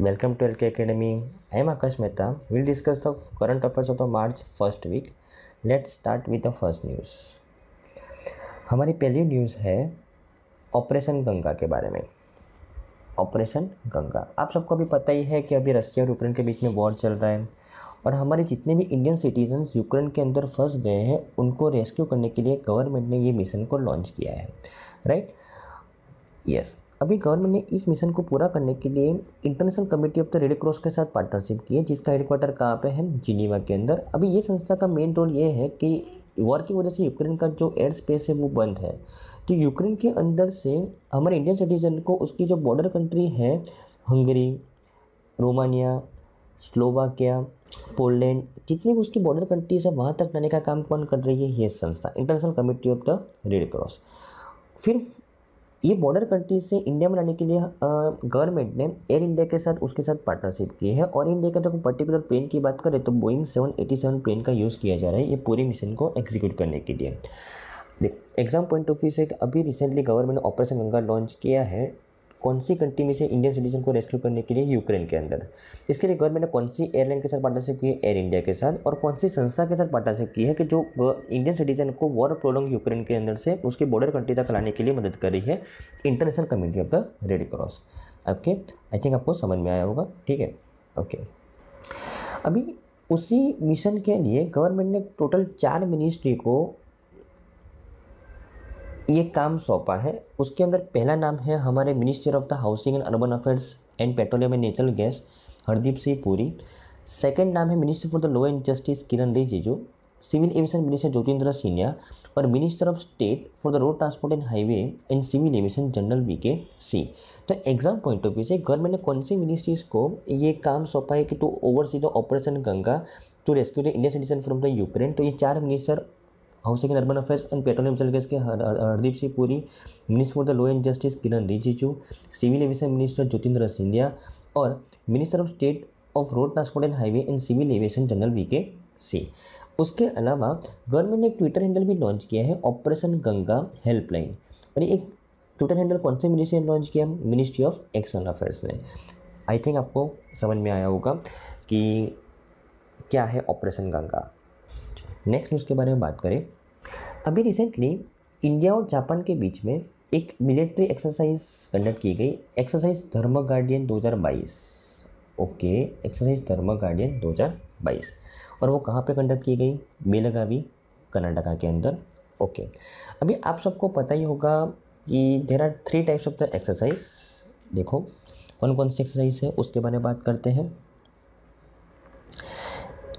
Welcome to L K academy I am Aakash Mehta will discuss the current affairs of the March first week let's start with the first news हमारी पहली news है operation Ganga के बारे में operation Ganga आप सबको अभी पता ही है कि अभी रशिया और यूक्रेन के बीच में वॉर चल रहा है और हमारे जितने भी इंडियन सिटीजन्स यूक्रेन के अंदर फंस गए हैं उनको रेस्क्यू करने के लिए गवर्नमेंट ने ये मिशन को लॉन्च किया है राइट यस yes. अभी गवर्नमेंट ने इस मिशन को पूरा करने के लिए international committee of the red cross के साथ पार्टनरशिप की है जिसका हेडक्वार्टर कहाँ पे है जिनीवा के अंदर अभी ये संस्था का मेन रोल ये है कि वॉर की वजह से यूक्रेन का जो एयर स्पेस है वो बंद है तो यूक्रेन के अंदर से हमारे इंडियन सिटीजन को उसकी जो बॉर्डर कंट्री है हंगरी रोमानिया स्लोवाकिया पोलैंड जितनी भी उसकी बॉर्डर कंट्रीज है वहाँ तक जाने का काम कौन कर रही है ये संस्था international committee of the red cross फिर ये बॉर्डर कंट्रीज से इंडिया में लाने के लिए गवर्नमेंट ने एयर इंडिया के साथ उसके साथ पार्टनरशिप की है और इंडिया के अगर पर्टिकुलर प्लेन की बात करें तो बोइंग 787 प्लेन का यूज़ किया जा रहा है ये पूरे मिशन को एग्जीक्यूट करने के लिए एग्जाम पॉइंट ऑफ व्यू से अभी रिसेंटली गवर्नमेंट ने ऑपरेशन गंगा लॉन्च किया है कौन सी कंट्री में से इंडियन सिटीजन को रेस्क्यू करने के लिए यूक्रेन के अंदर इसके लिए गवर्नमेंट ने कौन सी एयरलाइन के साथ पार्टनरशिप की है एयर इंडिया के साथ और कौन सी संस्था के साथ पार्टनरशिप की है कि जो इंडियन सिटीजन को वॉर प्रोलॉन्ग यूक्रेन के अंदर से उसके बॉर्डर कंट्री तक लाने के लिए मदद कर रही है international community of the red cross okay I think आपको समझ में आया होगा ठीक है ओके अभी उसी मिशन के लिए गवर्नमेंट ने टोटल चार मिनिस्ट्री को ये काम सौंपा है उसके अंदर पहला नाम है हमारे minister of the housing and urban affairs and petroleum and natural gas Hardeep Singh Puri second नाम है minister for the law and justice Kiren Rijiju civil aviation minister Jyotindra Sinha और minister of state for the road transport and highway and civil aviation general V K सी तो exam point of view से government ने कौन सी ministries को ये काम सौंपा है कि to oversee the operation Ganga to rescue the Indian citizen from the Ukraine तो ये चार minister house and urban affairs and petroleum जल गैस के Hardeep Singh Puri minister for the law and justice Kiren Rijiju civil aviation minister Jyotindra Scindia और minister of state of road transport and highway and civil aviation general V K Singh उसके अलावा government ने एक Twitter handle भी launch किया है ऑपरेशन गंगा हेल्पलाइन और एक ट्विटर हैंडल कौन से मिनिस्ट्री ने लॉन्च किया मिनिस्ट्री ऑफ एक्सटर्नल अफेयर्स ने आई थिंक आपको समझ में आया होगा कि क्या है ऑपरेशन गंगा नेक्स्ट न्यूज़ के बारे में बात करें अभी रिसेंटली इंडिया और जापान के बीच में एक मिलिट्री एक्सरसाइज कंडक्ट की गई exercise Dharma guardian 2022 okay exercise Dharma guardian 2022 और वो कहाँ पे कंडक्ट की गई बेलगावी कर्नाटका के अंदर ओके अभी आप सबको पता ही होगा कि there are three types of the exercise देखो कौन कौन सी एक्सरसाइज है उसके बारे में बात करते हैं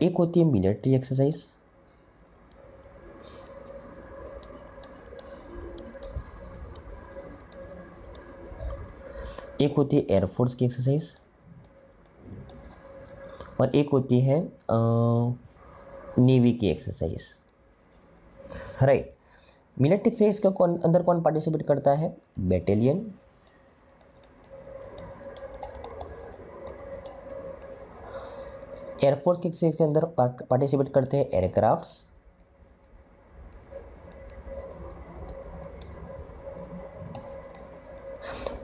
एक होती है मिलिट्री एक्सरसाइज एक होती है एयरफोर्स की एक्सरसाइज और एक होती है नेवी की एक्सरसाइज राइट मिलिट्री एक्सरसाइज का कौन अंदर कौन पार्टिसिपेट करता है बैटेलियन एयरफोर्स के के अंदर पार्टिसिपेट करते हैं एयरक्राफ्ट्स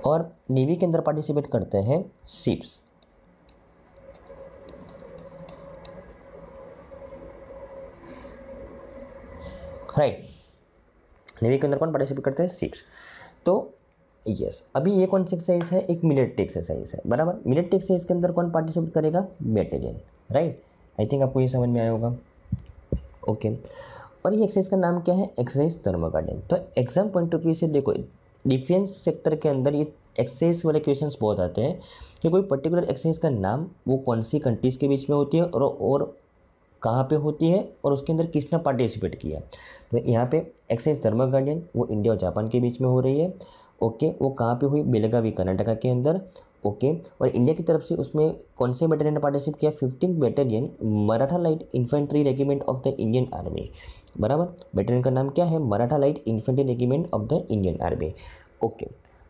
और नेवी के अंदर पार्टिसिपेट करते हैं सिप्स राइट नेवी के अंदर कौन पार्टिसिपेट करते हैं सिप्स तो यस yes, अभी ये कौन सी एक्सरसाइज है एक मिलिट्री एक्सरसाइज है बराबर मिलिट्री एक्सरसाइज के अंदर कौन पार्टिसिपेट करेगा बैटेलियन राइट आई थिंक आपको ये समझ में आया होगा ओके okay. और ये एक्सरसाइज का नाम क्या है एक्सरसाइज थर्मोगार्डन तो एग्जाम पॉइंट ऑफ व्यू से देखो डिफेंस सेक्टर के अंदर ये एक्सेस वाले क्वेश्चन बहुत आते हैं कि कोई पर्टिकुलर एक्सेस का नाम वो कौन सी कंट्रीज़ के बीच में होती है और और कहाँ पे होती है और उसके अंदर किसने पार्टिसिपेट किया तो यहाँ पे एक्सेस धर्मा गार्डियन वो इंडिया और जापान के बीच में हो रही है ओके वो कहाँ पे हुई बेलगावी कर्नाटका के अंदर ओके और इंडिया की तरफ से उसमें कौन से बटालियन ने पार्टिसिपेट किया fifteen battalion Maratha light infantry regiment of the Indian army बराबर बटालियन का नाम क्या है Maratha light infantry regiment of the Indian army okay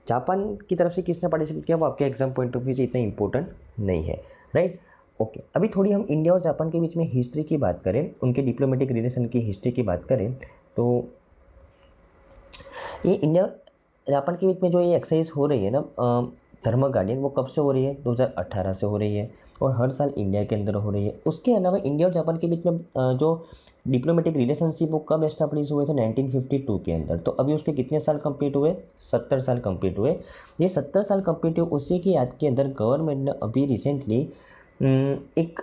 Japan की तरफ से किसने पार्टिसिपेट किया वो आपके एग्जाम पॉइंट ऑफ व्यू से इतना इंपॉर्टेंट नहीं है राइट ओके okay. अभी थोड़ी हम इंडिया और जापान के बीच में हिस्ट्री की बात करें उनके डिप्लोमेटिक रिलेशन की हिस्ट्री की बात करें तो ये इंडिया और जापान के बीच में जो ये एक्सरसाइज हो रही है ना धर्मा गार्डियन वो कब से हो रही है 2018 से हो रही है और हर साल इंडिया के अंदर हो रही है उसके अलावा इंडिया और जापान के बीच में जो डिप्लोमेटिक रिलेशनशिप वो कब एस्टाब्लिश हुए थे 1952 के अंदर तो अभी उसके कितने साल कंप्लीट हुए 70 साल कंप्लीट हुए ये 70 साल कंप्लीट हुए उसी की याद के अंदर गवर्नमेंट ने अभी रिसेंटली हम्म, एक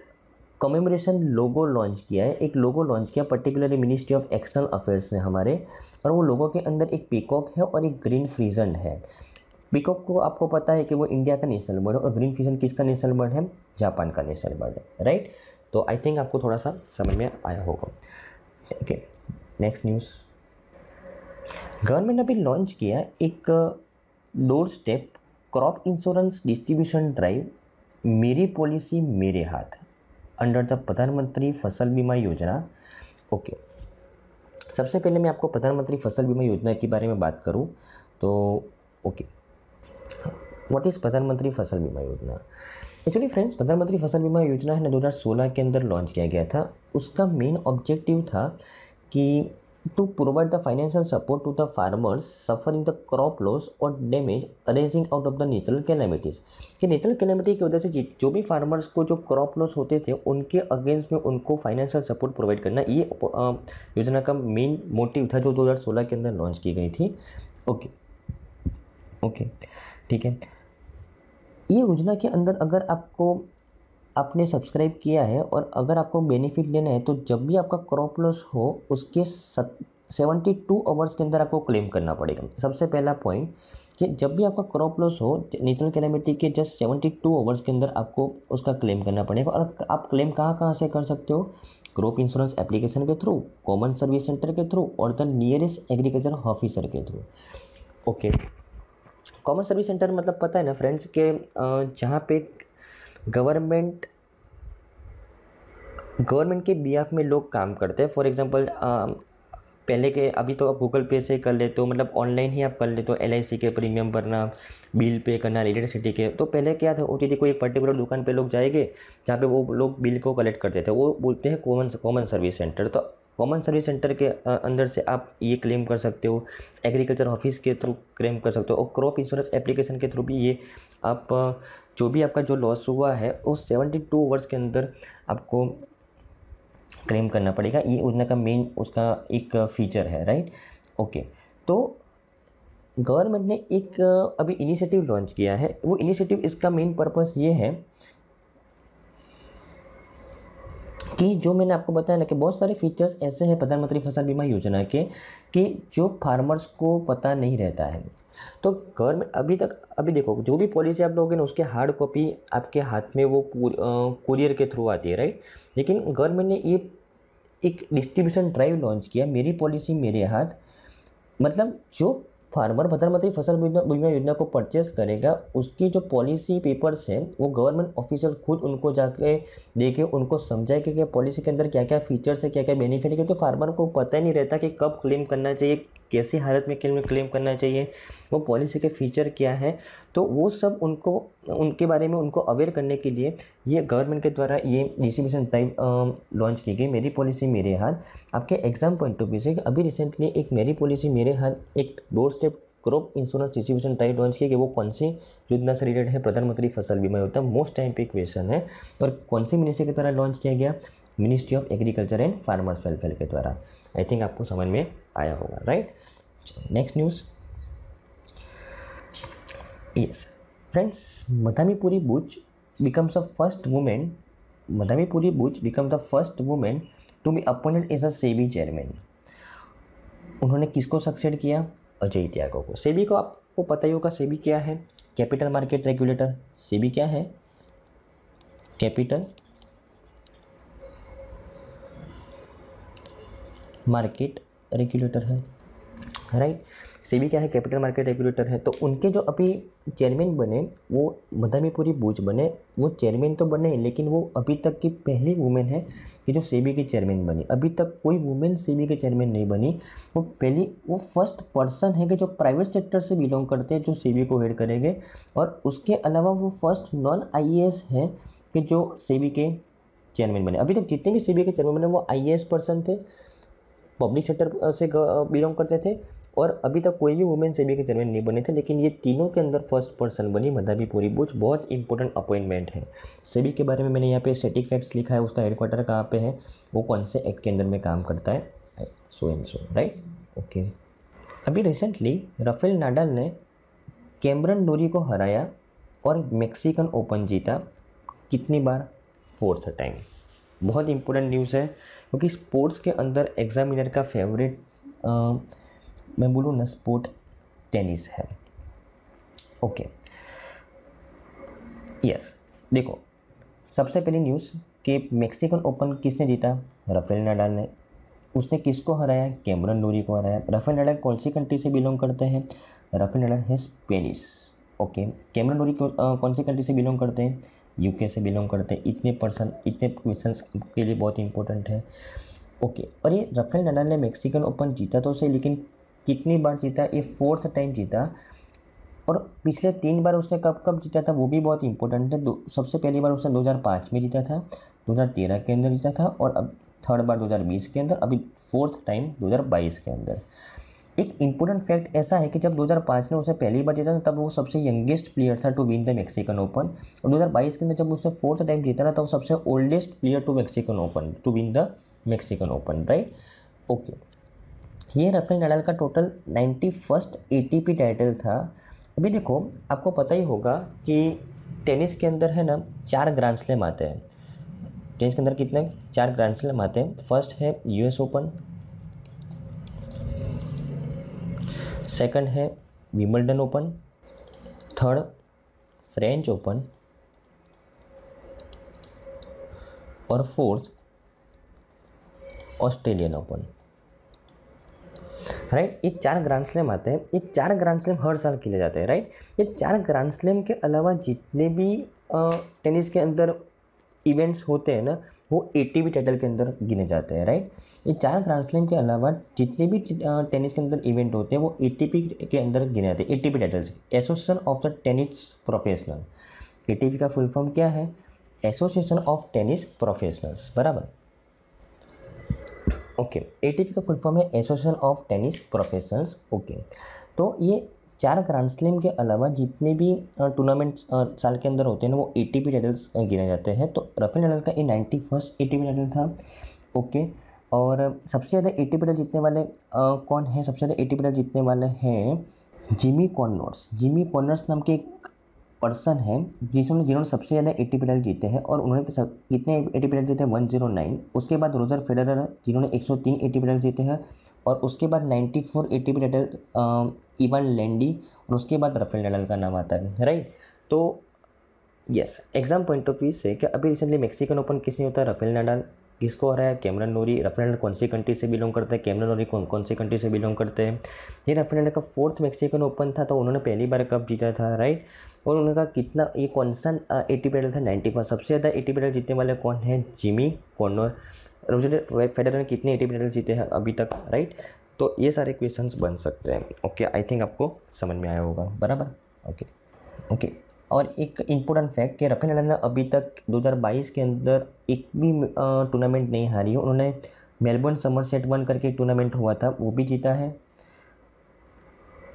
कमेमोरेशन लोगो लॉन्च किया है एक लोगो लॉन्च किया particularly ministry of external affairs ने हमारे और वो लोगों के अंदर एक पीकॉक है और एक ग्रीन फ्रीजन है पिकॉक को आपको पता है कि वो इंडिया का नेशनल बर्ड है और ग्रीन फिशन किसका नेशनल बर्ड है जापान का नेशनल बर्ड है राइट तो आई थिंक आपको थोड़ा सा समझ में आया होगा ओके नेक्स्ट न्यूज़ गवर्नमेंट ने अभी लॉन्च किया एक door step crop insurance distribution drive मेरी पॉलिसी मेरे हाथ अंडर द प्रधानमंत्री फसल बीमा योजना ओके सबसे पहले मैं आपको प्रधानमंत्री फसल बीमा योजना के बारे में बात करूँ तो ओके okay. व्हाट इज़ प्रधानमंत्री फसल बीमा योजना एक्चुअली फ्रेंड्स प्रधानमंत्री फसल बीमा योजना है ना दो के अंदर लॉन्च किया गया था उसका मेन ऑब्जेक्टिव था कि to provide the financial support to the farmers suffering the crop loss और damage arising out of the natural calamities कि नेचुरल कैलेमिटी की वजह से जो भी फार्मर्स को जो क्रॉप लॉस होते थे उनके अगेंस्ट में उनको फाइनेंशियल सपोर्ट प्रोवाइड करना ये योजना का मेन मोटिव था जो 2016 के अंदर लॉन्च की गई थी ओके ओके ठीक है ये योजना के अंदर अगर आपको आपने सब्सक्राइब किया है और अगर आपको बेनिफिट लेना है तो जब भी आपका क्रॉप लॉस हो उसके सेवेंटी टू आवर्स के अंदर आपको क्लेम करना पड़ेगा सबसे पहला पॉइंट कि जब भी आपका क्रॉप लॉस हो नेचुरल कैलेमिटी के जस्ट सेवेंटी टू आवर्स के अंदर आपको उसका क्लेम करना पड़ेगा और आप क्लेम कहाँ कहाँ से कर सकते हो क्रॉप इंश्योरेंस एप्लीकेशन के थ्रू कॉमन सर्विस सेंटर के थ्रू और द नियरेस्ट एग्रीकल्चर ऑफिसर के through okay okay. Common service centre मतलब पता है ना फ्रेंड्स के जहाँ पे गवर्नमेंट गवर्नमेंट के बिहाफ में लोग काम करते हैं फॉर एग्ज़ाम्पल पहले के अभी तो आप गूगल पे से कर लेते हो मतलब ऑनलाइन ही आप कर लेते हो एल के प्रीमियम भरना बिल पे करना इलेक्ट्रिसिटी के तो पहले क्या था होती थी कोई एक पर्टिकुलर दुकान पे लोग जाएंगे जहाँ पे वो लोग बिल को कलेक्ट करते थे वो बोलते हैं कॉमन कॉमन सर्विस सेंटर तो कॉमन सर्विस सेंटर के अंदर से आप ये क्लेम कर सकते हो एग्रीकल्चर ऑफिस के थ्रू क्लेम कर सकते हो और क्रॉप इंश्योरेंस एप्लीकेशन के थ्रू भी ये आप जो भी आपका जो लॉस हुआ है वो सेवेंटी टू आवर्स के अंदर आपको क्लेम करना पड़ेगा ये योजना का मेन उसका एक फीचर है राइट ओके तो गवर्नमेंट ने एक अभी इनिशिएटिव लॉन्च किया है वो इनिशिएटिव इसका मेन पर्पस ये है कि जो मैंने आपको बताया ना कि बहुत सारे फीचर्स ऐसे हैं प्रधानमंत्री फसल बीमा योजना के कि जो फार्मर्स को पता नहीं रहता है तो गवर्नमेंट अभी तक अभी देखो जो भी पॉलिसी आप लोगे ना उसके हार्ड कॉपी आपके हाथ में वो कुरियर के थ्रू आती है राइट लेकिन गवर्नमेंट ने ये एक डिस्ट्रीब्यूशन ड्राइव लॉन्च किया मेरी पॉलिसी मेरे हाथ मतलब जो फार्मर प्रधानमंत्री फसल बीमा योजना को परचेस करेगा उसकी जो पॉलिसी पेपर्स हैं वो गवर्नमेंट ऑफिशियल खुद उनको जाके देके उनको समझाए कि पॉलिसी के अंदर क्या क्या फीचर्स है क्या क्या बेनिफिट है क्योंकि फार्मर को पता ही नहीं रहता कि कब क्लेम करना चाहिए कैसे हालत में क्लेम क्लेम करना चाहिए वो पॉलिसी के फीचर क्या है तो वो सब उनको उनके बारे में उनको अवेयर करने के लिए ये गवर्नमेंट के द्वारा ये डिस्ट्रीब्यूशन टाइम लॉन्च की गई मेरी पॉलिसी मेरे हाथ आपके एग्जाम पॉइंट ऑफ व्यू से अभी रिसेंटली एक मेरी पॉलिसी मेरे हाथ एक door step crop insurance distribution type launch किया कि वो कौन सी योजना से रिलेटेड है प्रधानमंत्री फसल बीमा योजना मोस्ट टाइम पे क्वेश्चन है और कौन सी मिनिस्ट्री के द्वारा लॉन्च किया गया ministry of agriculture and farmers welfare के द्वारा आई थिंक आपको समझ में आया होगा right next news yes friends मदामीपुरी Buch becomes a first women Madamipuri Buch become the first women to be appointed as a SEBI chairman उन्होंने किसको सक्सेड किया अजय त्यागो को सेबी को आपको पता ही होगा सेबी क्या है कैपिटल मार्केट रेगुलेटर सेबी क्या है कैपिटल मार्केट रेगुलेटर है राइट सेबी क्या है कैपिटल मार्केट रेगुलेटर है तो उनके जो अभी चेयरमैन बने वो मदामीपुरी बूझ बने वो चेयरमैन तो बने लेकिन वो अभी तक की पहली वुमेन है कि जो सेबी की चेयरमैन बनी अभी तक कोई वुमेन सेबी के चेयरमैन नहीं बनी वो पहली वो फर्स्ट पर्सन है कि जो प्राइवेट सेक्टर से बिलोंग करते हैं जो सेबी को हेड करेंगे और उसके अलावा वो फर्स्ट नॉन आई है कि जो सेबी के चेयरमैन बने अभी तक जितने भी सीबीआई के चेयरमैन बने वो आई पर्सन थे पब्लिक सेक्टर uh, से बिलोंग uh, करते थे और अभी तक कोई भी वुमेन सेबी के चेयरमैन नहीं बने थे लेकिन ये तीनों के अंदर फर्स्ट पर्सन बनी मदाबी पूरी बुच बहुत इंपॉर्टेंट अपॉइंटमेंट है सेबी के बारे में मैंने यहाँ पे स्टेटिक फैक्ट्स लिखा है उसका हेडक्वार्टर कहाँ पे है वो कौन से एक्ट के अंदर में काम करता है so and so right okay अभी रिसेंटली राफेल नाडल ने कैमरन डोरी को हराया और मैक्सिकन ओपन जीता कितनी बार फोर्थ टाइम बहुत इंपॉर्टेंट न्यूज़ है क्योंकि स्पोर्ट्स के अंदर एग्ज़ामिनर का फेवरेट मैं बोलूँ ना स्पोर्ट टेनिस है ओके यस देखो सबसे पहली न्यूज़ कि मेक्सिकन ओपन किसने जीता राफेल नडाल ने उसने किसको हराया कैमरन डोरी को हराया राफेल नडाल कौन सी कंट्री से बिलोंग करते हैं राफेल नडाल है स्पेनिस ओके कैमरन डोरी कौन सी कंट्री से बिलोंग करते हैं यूके से बिलोंग करते हैं इतने पर्सन इतने क्वेश्चन के लिए बहुत इंपॉर्टेंट है ओके और ये रफेल नडाल ने मैक्सिकन ओपन जीता तो सही लेकिन कितनी बार जीता ये फोर्थ टाइम जीता और पिछले तीन बार उसने कब कब जीता था वो भी बहुत इंपॉर्टेंट है सबसे पहली बार उसने 2005 में जीता था 2013 के अंदर जीता था और अब थर्ड बार 2020 के अंदर अभी फोर्थ टाइम 2022 के अंदर एक इम्पोर्टेंट फैक्ट ऐसा है कि जब 2005 ने उसे पहली बार जीता था तब वो सबसे यंगेस्ट प्लेयर था to win the Mexican Open और 2022 के अंदर जब उसने फोर्थ टाइम जीता था तब सबसे oldest player to Mexican Open to win the Mexican Open right okay ये रफेल नडाल का total ninety first A title था अभी देखो आपको पता ही होगा कि टेनिस के अंदर है ना चार ग्रांड स्लैम आते हैं टेनिस के अंदर कितने चार ग्रांड स्लैम आते हैं फर्स्ट है यूएस ओपन सेकंड है Wimbledon Open third French Open और फोर्थ ऑस्ट्रेलियन ओपन राइट ये चार ग्रैंड स्लैम आते हैं ये चार ग्रैंड स्लैम हर साल खेले जाते हैं राइट ये चार ग्रैंड स्लैम के अलावा जितने भी टेनिस के अंदर इवेंट्स होते हैं ना वो ए टाइटल के अंदर गिने जाते हैं राइट ये चार ग्रांड स्लैम के अलावा जितने भी टेनिस के अंदर इवेंट होते हैं वो ए के अंदर गिने जाते हैं A titles association of the tennis professional A का फुल फॉर्म क्या है एसोसिएशन ऑफ टेनिस प्रोफेशनल्स बराबर ओके ए का फुल फॉर्म है association of tennis professionals okay तो ये चार ग्रांड स्लैम के अलावा जितने भी टूर्नामेंट्स साल के अंदर होते हैं ना वो ए टी पी टाइटल्स गिने जाते हैं तो रफेल नडल का ये ninety first A T P title था ओके और सबसे ज़्यादा ए टी पी टाइटल जीतने वाले आ, कौन है सबसे ज़्यादा ए टी पी टाइटल जीतने वाले हैं जिमी कॉर्नर्स जिमी कॉर्नर्स नाम के एक पर्सन है जिसमें जिन्होंने सबसे ज़्यादा टी पेडल जीते हैं और उन्होंने कितने कितने टी पेडल जीते हैं वन जीरो नाइन उसके बाद रोजर फेडरर जिन्होंने एक सौ तीन टी पेडल जीते हैं और उसके बाद ninety four ATP title Ivan Lendl और उसके बाद रफेल नडल का नाम आता है राइट तो yes exam point of view से क्या अभी रिसेंटली मैक्सिकन ओपन किसने होता है रफेल नडल किसको है कैमरन नोरी रफेल कौन सी कंट्री से बिलोंग करते हैं कैमरन नोरी कौन कौन सी कंट्री से बिलोंग करते हैं ये रफेल का फोर्थ मैक्सिकन ओपन था तो उन्होंने पहली बार कप जीता था राइट और उनका कितना ये कौन सा एटी पेडल था नाइन्टी फाइव सबसे ज़्यादा एटी पेडल जीतने वाले कौन हैं जिमी कॉर्नर रोजर फेडर ने कितने एटी पेडल जीते हैं अभी तक राइट तो ये सारे क्वेश्चन बन सकते हैं ओके आई थिंक आपको समझ में आया होगा बराबर ओके ओके और एक इम्पोर्टेंट फैक्ट कि रफेल नडाल अभी तक 2022 के अंदर एक भी टूर्नामेंट नहीं हारी है उन्होंने मेलबोर्न समर सेट वन करके टूर्नामेंट हुआ था वो भी जीता है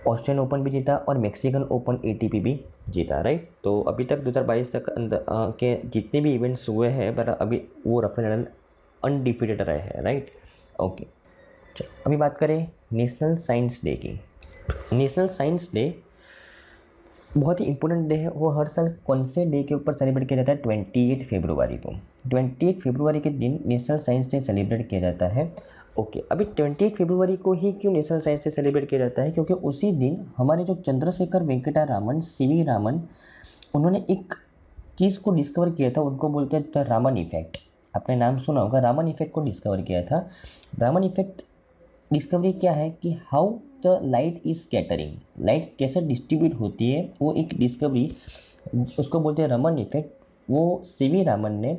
ऑस्ट्रेलियन ओपन भी जीता और मैक्सिकन ओपन ए भी जीता राइट तो अभी तक 2022 तक अंदर के जितने भी इवेंट्स हुए हैं पर अभी वो रफेल नडल अनडिफिटेड रहे हैं राइट ओके चलो अभी बात करें नेशनल साइंस डे की नेशनल साइंस डे बहुत ही इंपॉर्टेंट डे है वो हर साल कौन से डे के ऊपर सेलिब्रेट किया जाता है ट्वेंटी एट फेब्रुवरी को ट्वेंटी एट फेब्रुवरी के दिन नेशनल साइंस डे सेलिब्रेट किया जाता है ओके okay, अभी ट्वेंटी एट फेब्रुवरी को ही क्यों नेशनल साइंस डे सेलिब्रेट किया जाता है क्योंकि उसी दिन हमारे जो चंद्रशेखर वेंकटा रामन सी रामन उन्होंने एक चीज़ को डिस्कवर किया था उनको बोलते हैं द रामन इफेक्ट आपने नाम सुना होगा रामन इफेक्ट को डिस्कवर किया था रामन इफेक्ट डिस्कवरी क्या है कि how the light is scattering light कैसे डिस्ट्रीब्यूट होती है वो एक डिस्कवरी उसको बोलते हैं रमन इफेक्ट वो सी वी रामन ने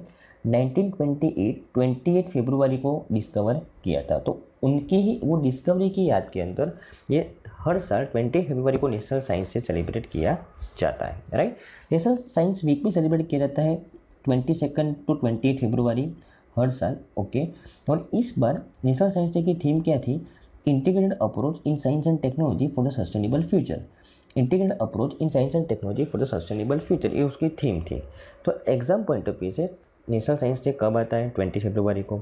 1928 28 फरवरी को डिस्कवर किया था तो उनकी ही वो डिस्कवरी की याद के अंदर ये हर साल 20 फरवरी को नेशनल साइंस डे सेलिब्रेट किया जाता है राइट नेशनल साइंस वीक भी सेलिब्रेट किया जाता है twenty second to twenty February हर साल ओके और इस बार नेशनल साइंस डे की थीम क्या थी integrated approach in science and technology for the sustainable future integrated approach in science and technology for the sustainable future ये उसकी थीम थी तो एग्जाम पॉइंट ऑफ व्यू से नेशनल साइंस डे कब आता है ट्वेंटी फेब्रुवरी को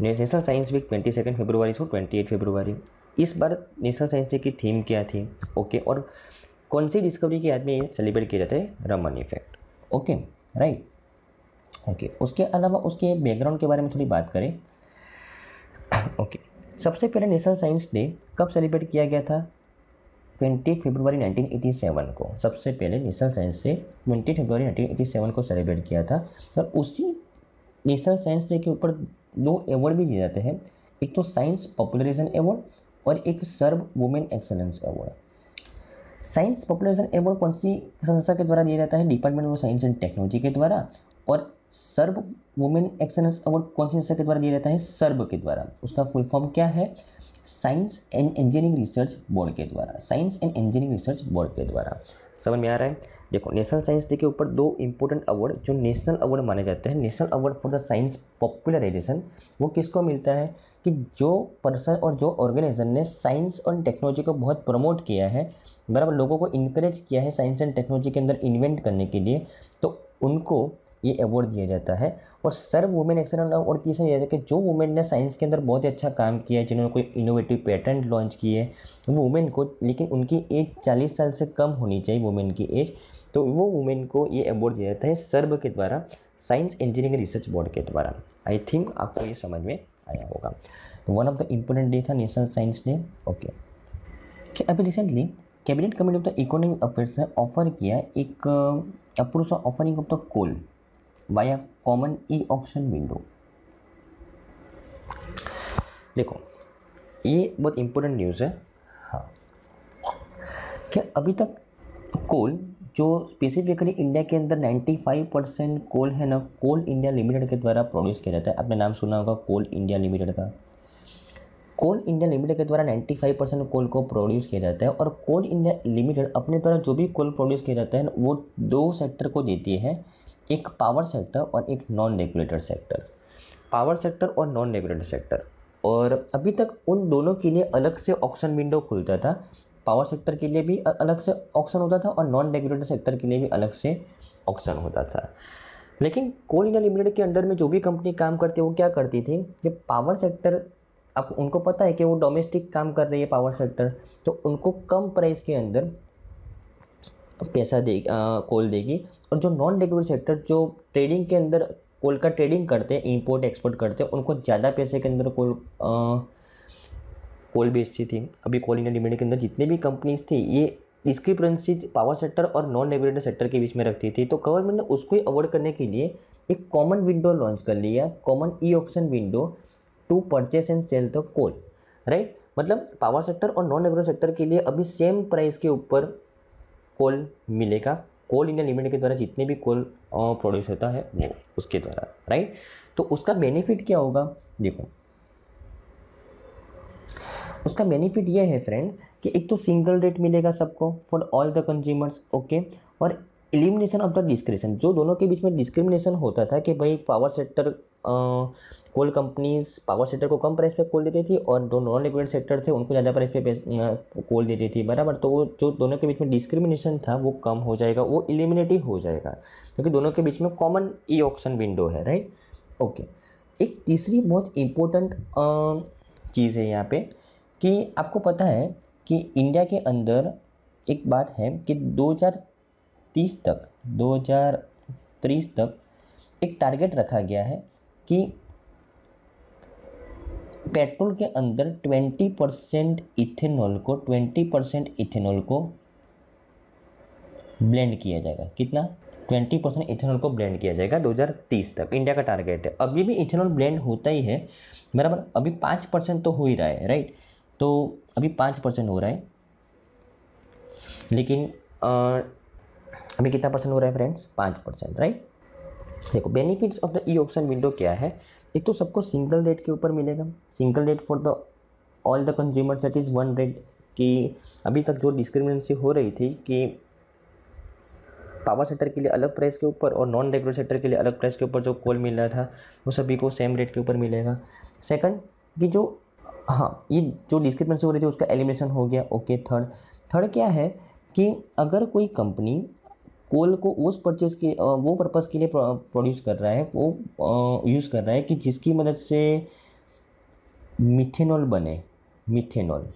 national science week twenty second February को ट्वेंटी एट फेब्रुवरी इस बार नेशनल साइंस डे की थीम क्या थी ओके और कौन सी डिस्कवरी के याद में ये सेलिब्रेट किया जाता है Raman effect okay right okay okay. उसके अलावा उसके बैकग्राउंड के बारे में थोड़ी बात करें ओके okay. सबसे पहले नेशनल साइंस डे कब सेलिब्रेट किया गया था ट्वेंटी फरवरी 1987 को सबसे पहले national science day twenty February 1987 को सेलिब्रेट किया था और उसी नेशनल साइंस डे के ऊपर दो अवार्ड भी दिए जाते हैं एक तो साइंस पॉपुलराइजेशन अवार्ड और एक SERB women excellence award science popularisation award कौन सी संस्था के द्वारा दिया जाता है department of science and technology के द्वारा और सर्ब वुमेन एक्सलेंस अवार्ड कौन से संस्था के द्वारा दिया जाता है सर्ब के द्वारा उसका फुल फॉर्म क्या है science and engineering research board के द्वारा science and engineering research board के द्वारा समझ में आ रहा है देखो नेशनल साइंस डे के ऊपर दो इंपॉर्टेंट अवार्ड जो नेशनल अवार्ड माने जाते हैं national award for the science popularisation वो किसको मिलता है कि जो पर्सन और जो ऑर्गेनाइजेशन ने साइंस और टेक्नोलॉजी को बहुत प्रमोट किया है बराबर लोगों को इनक्रेज किया है साइंस एंड टेक्नोलॉजी के अंदर इन्वेंट करने के लिए तो उनको ये अवार्ड दिया जाता है और सर्व वुमेन एक्सलेंस अवार्ड किसे जाता है कि जो वुमेन ने साइंस के अंदर बहुत ही अच्छा काम किया है जिन्होंने कोई इनोवेटिव पेटेंट लॉन्च किए वो वुमेन को लेकिन उनकी एज चालीस साल से कम होनी चाहिए वुमेन की एज तो वो वुमेन को ये अवार्ड दिया जाता है सर्व के द्वारा साइंस इंजीनियरिंग रिसर्च बोर्ड के द्वारा आई थिंक आपको ये समझ में आया होगा one of the important day था नेशनल साइंस डे ओके अभी recently cabinet committee of the economic affairs ने ऑफर किया एक approve offering of the coal via common e auction window देखो ये बहुत इम्पोर्टेंट न्यूज़ है हाँ क्या अभी तक कोल जो स्पेसिफिकली इंडिया के अंदर 95 परसेंट कोल है ना कोल इंडिया लिमिटेड के द्वारा प्रोड्यूस किया जाता है आपने नाम सुना होगा कोल इंडिया लिमिटेड का कोल इंडिया लिमिटेड के द्वारा 95 परसेंट कोल को प्रोड्यूस किया जाता है और कोल इंडिया लिमिटेड अपने द्वारा जो भी कोल प्रोड्यूस किया जाता है वो दो सेक्टर को देती है एक पावर सेक्टर और एक non regulator sector power sector और नॉन रेगुलेटर सेक्टर और अभी तक उन दोनों के लिए अलग से ऑक्शन विंडो खुलता था पावर सेक्टर के लिए भी अलग से ऑक्शन होता था और नॉन रेगुलेटर सेक्टर के लिए भी अलग से ऑक्शन होता था लेकिन कोल इंडिया लिमिटेड के अंडर में जो भी कंपनी काम करती है वो क्या करती थी कि पावर सेक्टर अब उनको पता है कि वो डोमेस्टिक काम कर रही है पावर सेक्टर तो उनको कम प्राइस के अंदर पैसा दे कोल देगी और जो नॉन लिक्विड सेक्टर जो ट्रेडिंग के अंदर कोल का ट्रेडिंग करते हैं इंपोर्ट एक्सपोर्ट करते हैं उनको ज़्यादा पैसे के अंदर कोल कोल बेचती थी अभी कोल इंडिया लिमिटेड के अंदर जितनी भी कंपनीज थी ये डिस्क्रिपेंसी पावर सेक्टर और नॉन रेगुलेटेड सेक्टर के बीच में रखती थी तो गवर्नमेंट ने उसको ही अवॉइड करने के लिए एक कॉमन विंडो लॉन्च कर लिया common e auction window to purchase and sale the coal right मतलब पावर सेक्टर और नॉन रेगुलेटेड सेक्टर के लिए अभी सेम प्राइस के ऊपर कोल मिलेगा कोल इंडिया लिमिटेड के द्वारा जितने भी कोल प्रोड्यूस होता है वो उसके द्वारा राइट तो उसका बेनिफिट क्या होगा देखो उसका बेनिफिट ये है फ्रेंड कि एक तो सिंगल रेट मिलेगा सबको for all the consumers okay और एलिमिनेशन ऑफ द डिस्क्रिमिनेशन जो दोनों के बीच में डिस्क्रिमिनेशन होता था कि भाई एक power sector coal companies power sector को कम प्राइस पे कोल देती थी और जो नॉन लिक्विड सेक्टर थे उनको ज़्यादा प्राइस पे कोल देती थी बराबर तो वो जो दोनों के बीच में डिस्क्रिमिनेशन था वो कम हो जाएगा वो इलिमिनेट ही हो जाएगा क्योंकि दोनों के बीच में कॉमन ई ऑप्शन विंडो है राइट ओके एक तीसरी बहुत इम्पोर्टेंट चीज़ है यहाँ पे कि आपको पता है कि इंडिया के अंदर एक बात है कि 2030 तक 2030 तक एक टारगेट रखा गया है कि पेट्रोल के अंदर 20 परसेंट इथेनॉल को 20 परसेंट इथेनॉल को ब्लेंड किया जाएगा कितना 20 परसेंट इथेनॉल को ब्लेंड किया जाएगा 2030 तक इंडिया का टारगेट है अभी भी इथेनॉल ब्लेंड होता ही है बराबर अभी पाँच परसेंट तो हो ही रहा है राइट तो अभी पाँच परसेंट हो रहा है लेकिन आ, अभी कितना परसेंट हो रहा है फ्रेंड्स पाँच परसेंट राइट देखो benefits of the e auction window क्या है एक तो सबको सिंगल रेट के ऊपर मिलेगा single rate for the all the consumer at is one rate कि अभी तक जो डिस्क्रिमिनेंसी हो रही थी कि पावर सेक्टर के लिए अलग प्राइस के ऊपर और नॉन रेगुलर सेक्टर के लिए अलग प्राइस के ऊपर जो कॉल मिल रहा था वो सभी को सेम रेट के ऊपर मिलेगा सेकंड कि जो हाँ ये जो डिस्क्रिपेंसी हो रही थी उसका एलिमिनेशन हो गया ओके थर्ड थर्ड क्या है कि अगर कोई कंपनी कोल को उस परचेज के वो पर्पज़ के लिए प्रोड्यूस कर रहा है वो यूज़ कर रहा है कि जिसकी मदद से मिथेनॉल बने मिथेनॉल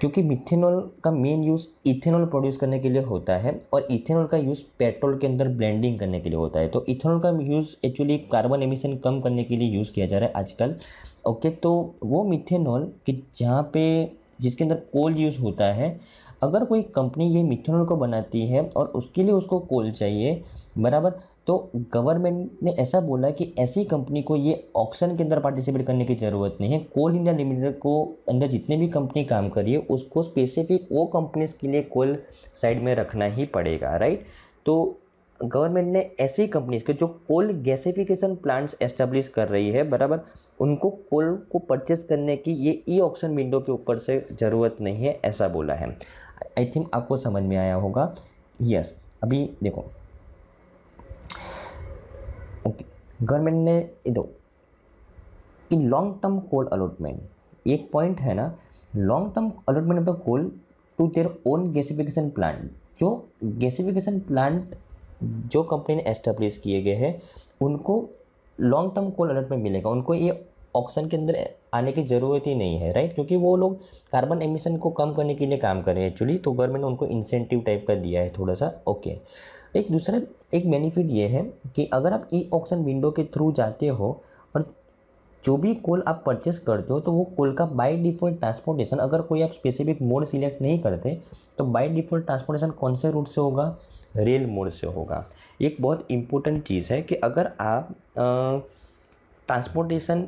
क्योंकि मिथेनॉल का मेन यूज़ इथेनॉल प्रोड्यूस करने के लिए होता है और इथेनॉल का यूज़ पेट्रोल के अंदर ब्लेंडिंग करने के लिए होता है तो इथेनॉल का यूज़ एक्चुअली कार्बन एमिशन कम करने के लिए यूज़ किया जा रहा है आजकल ओके तो वो मिथेनॉल कि जहाँ पे जिसके अंदर कोल यूज़ होता है अगर कोई कंपनी ये मिथेनॉल को बनाती है और उसके लिए उसको कोल चाहिए बराबर तो गवर्नमेंट ने ऐसा बोला कि ऐसी कंपनी को ये ऑक्शन के अंदर पार्टिसिपेट करने की ज़रूरत नहीं है कोल इंडिया लिमिटेड को अंदर जितने भी कंपनी काम कर रही है उसको स्पेसिफिक वो कंपनीज के लिए कोल साइड में रखना ही पड़ेगा राइट तो गवर्नमेंट ने ऐसी कंपनीज के जो कोल गैसिफिकेशन प्लांट्स एस्टेब्लिश कर रही है बराबर उनको कोल को परचेस करने की ये ई ऑक्शन विंडो के ऊपर से ज़रूरत नहीं है ऐसा बोला है आई थिंक आपको समझ में आया होगा यस अभी देखो ओके गवर्नमेंट ने दो कि लॉन्ग टर्म कोल अलॉटमेंट एक पॉइंट है ना long term allotment of the coal to their own gasification plant जो गैसिफिकेशन प्लांट जो कंपनी ने एस्टेब्लिश किए गए हैं उनको लॉन्ग टर्म कोल अलॉटमेंट मिलेगा उनको ये ऑप्शन के अंदर आने की ज़रूरत ही नहीं है राइट क्योंकि वो लोग कार्बन एमिशन को कम करने के लिए काम कर रहे हैं एक्चुअली तो गवर्नमेंट ने उनको इंसेंटिव टाइप का दिया है थोड़ा सा ओके एक दूसरा एक बेनिफिट ये है कि अगर आप ई ऑक्शन विंडो के थ्रू जाते हो और जो भी कोल आप परचेस करते हो तो वो कोल का बाय डिफ़ॉल्ट ट्रांसपोर्टेशन अगर कोई आप स्पेसिफिक मोड सिलेक्ट नहीं करते तो बाय डिफ़ॉल्ट ट्रांसपोर्टेशन कौन से रूट से होगा रेल मोड से होगा एक बहुत इम्पोर्टेंट चीज़ है कि अगर आप ट्रांसपोर्टेशन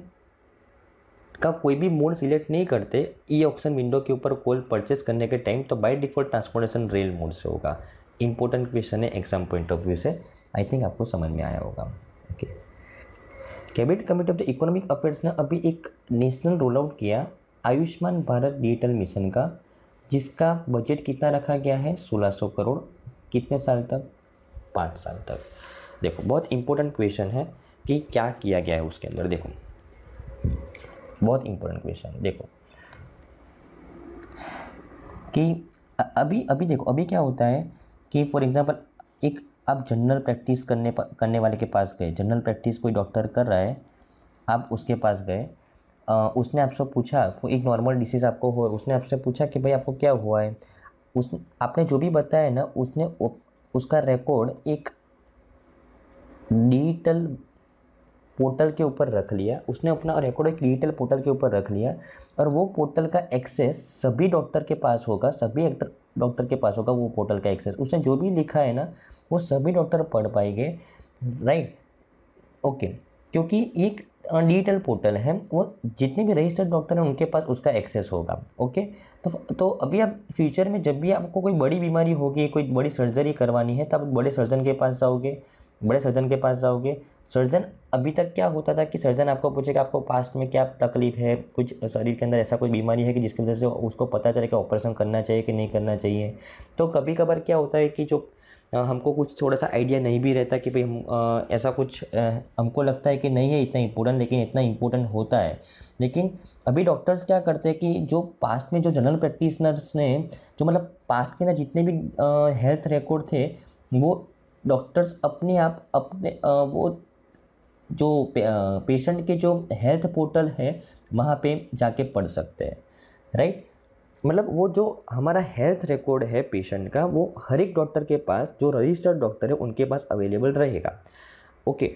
का कोई भी मोड सिलेक्ट नहीं करते ई ऑप्शन विंडो के ऊपर कोल परचेस करने के टाइम तो by default transportation rail mode से होगा इंपॉर्टेंट क्वेश्चन है एग्जाम पॉइंट ऑफ व्यू से आई थिंक आपको समझ में आया होगा okay cabinet committee of the economic affairs ने अभी एक नेशनल रोल आउट किया आयुष्मान भारत डिजिटल मिशन का जिसका बजट कितना रखा गया है सोलह करोड़ कितने साल तक पाँच साल तक देखो बहुत इंपॉर्टेंट क्वेश्चन है कि क्या किया गया है उसके अंदर देखो बहुत इंपॉर्टेंट क्वेश्चन है देखो कि अभी अभी देखो अभी क्या होता है कि फॉर एग्ज़ाम्पल एक आप जनरल प्रैक्टिस करने करने वाले के पास गए जनरल प्रैक्टिस कोई डॉक्टर कर रहा है आप उसके पास गए उसने आपसे पूछा एक नॉर्मल डिसीज़ आपको हो उसने आपसे पूछा कि भाई आपको क्या हुआ है उस आपने जो भी बताया ना उसने उसका रिकॉर्ड एक डिजिटल पोर्टल के ऊपर रख लिया उसने अपना रिकॉर्ड एक डिजिटल पोर्टल के ऊपर रख लिया और वो पोर्टल का एक्सेस सभी डॉक्टर के पास होगा सभी एक्टर डॉक्टर के पास होगा वो पोर्टल का एक्सेस उसने जो भी लिखा है ना वो सभी डॉक्टर पढ़ पाएंगे राइट ओके क्योंकि एक डिजिटल पोर्टल है वो जितने भी रजिस्टर्ड डॉक्टर हैं उनके पास उसका एक्सेस होगा ओके तो तो अभी आप फ्यूचर में जब भी आपको कोई बड़ी बीमारी होगी कोई बड़ी सर्जरी करवानी है तो आप बड़े सर्जन के पास जाओगे बड़े सर्जन के पास जाओगे सर्जन अभी तक क्या होता था कि सर्जन आपको पूछेगा आपको पास्ट में क्या तकलीफ़ है कुछ शरीर के अंदर ऐसा कोई बीमारी है कि जिसकी वजह से उसको पता चले कि ऑपरेशन करना चाहिए कि नहीं करना चाहिए तो कभी कभार क्या होता है कि जो हमको कुछ थोड़ा सा आइडिया नहीं भी रहता कि भाई हम ऐसा कुछ आ, हमको लगता है कि नहीं है इतना इम्पोर्टेंट लेकिन इतना इम्पोर्टेंट होता है लेकिन अभी डॉक्टर्स क्या करते हैं कि जो पास्ट में जो जनरल प्रैक्टिसनर्स ने जो मतलब पास्ट के अंदर जितने भी आ, हेल्थ रिकॉर्ड थे वो डॉक्टर्स अपने आप अपने आ, वो जो पेशेंट के जो हेल्थ पोर्टल है वहाँ पे जाके पढ़ सकते हैं राइट मतलब वो जो हमारा हेल्थ रिकॉर्ड है पेशेंट का वो हर एक डॉक्टर के पास जो रजिस्टर्ड डॉक्टर है उनके पास अवेलेबल रहेगा ओके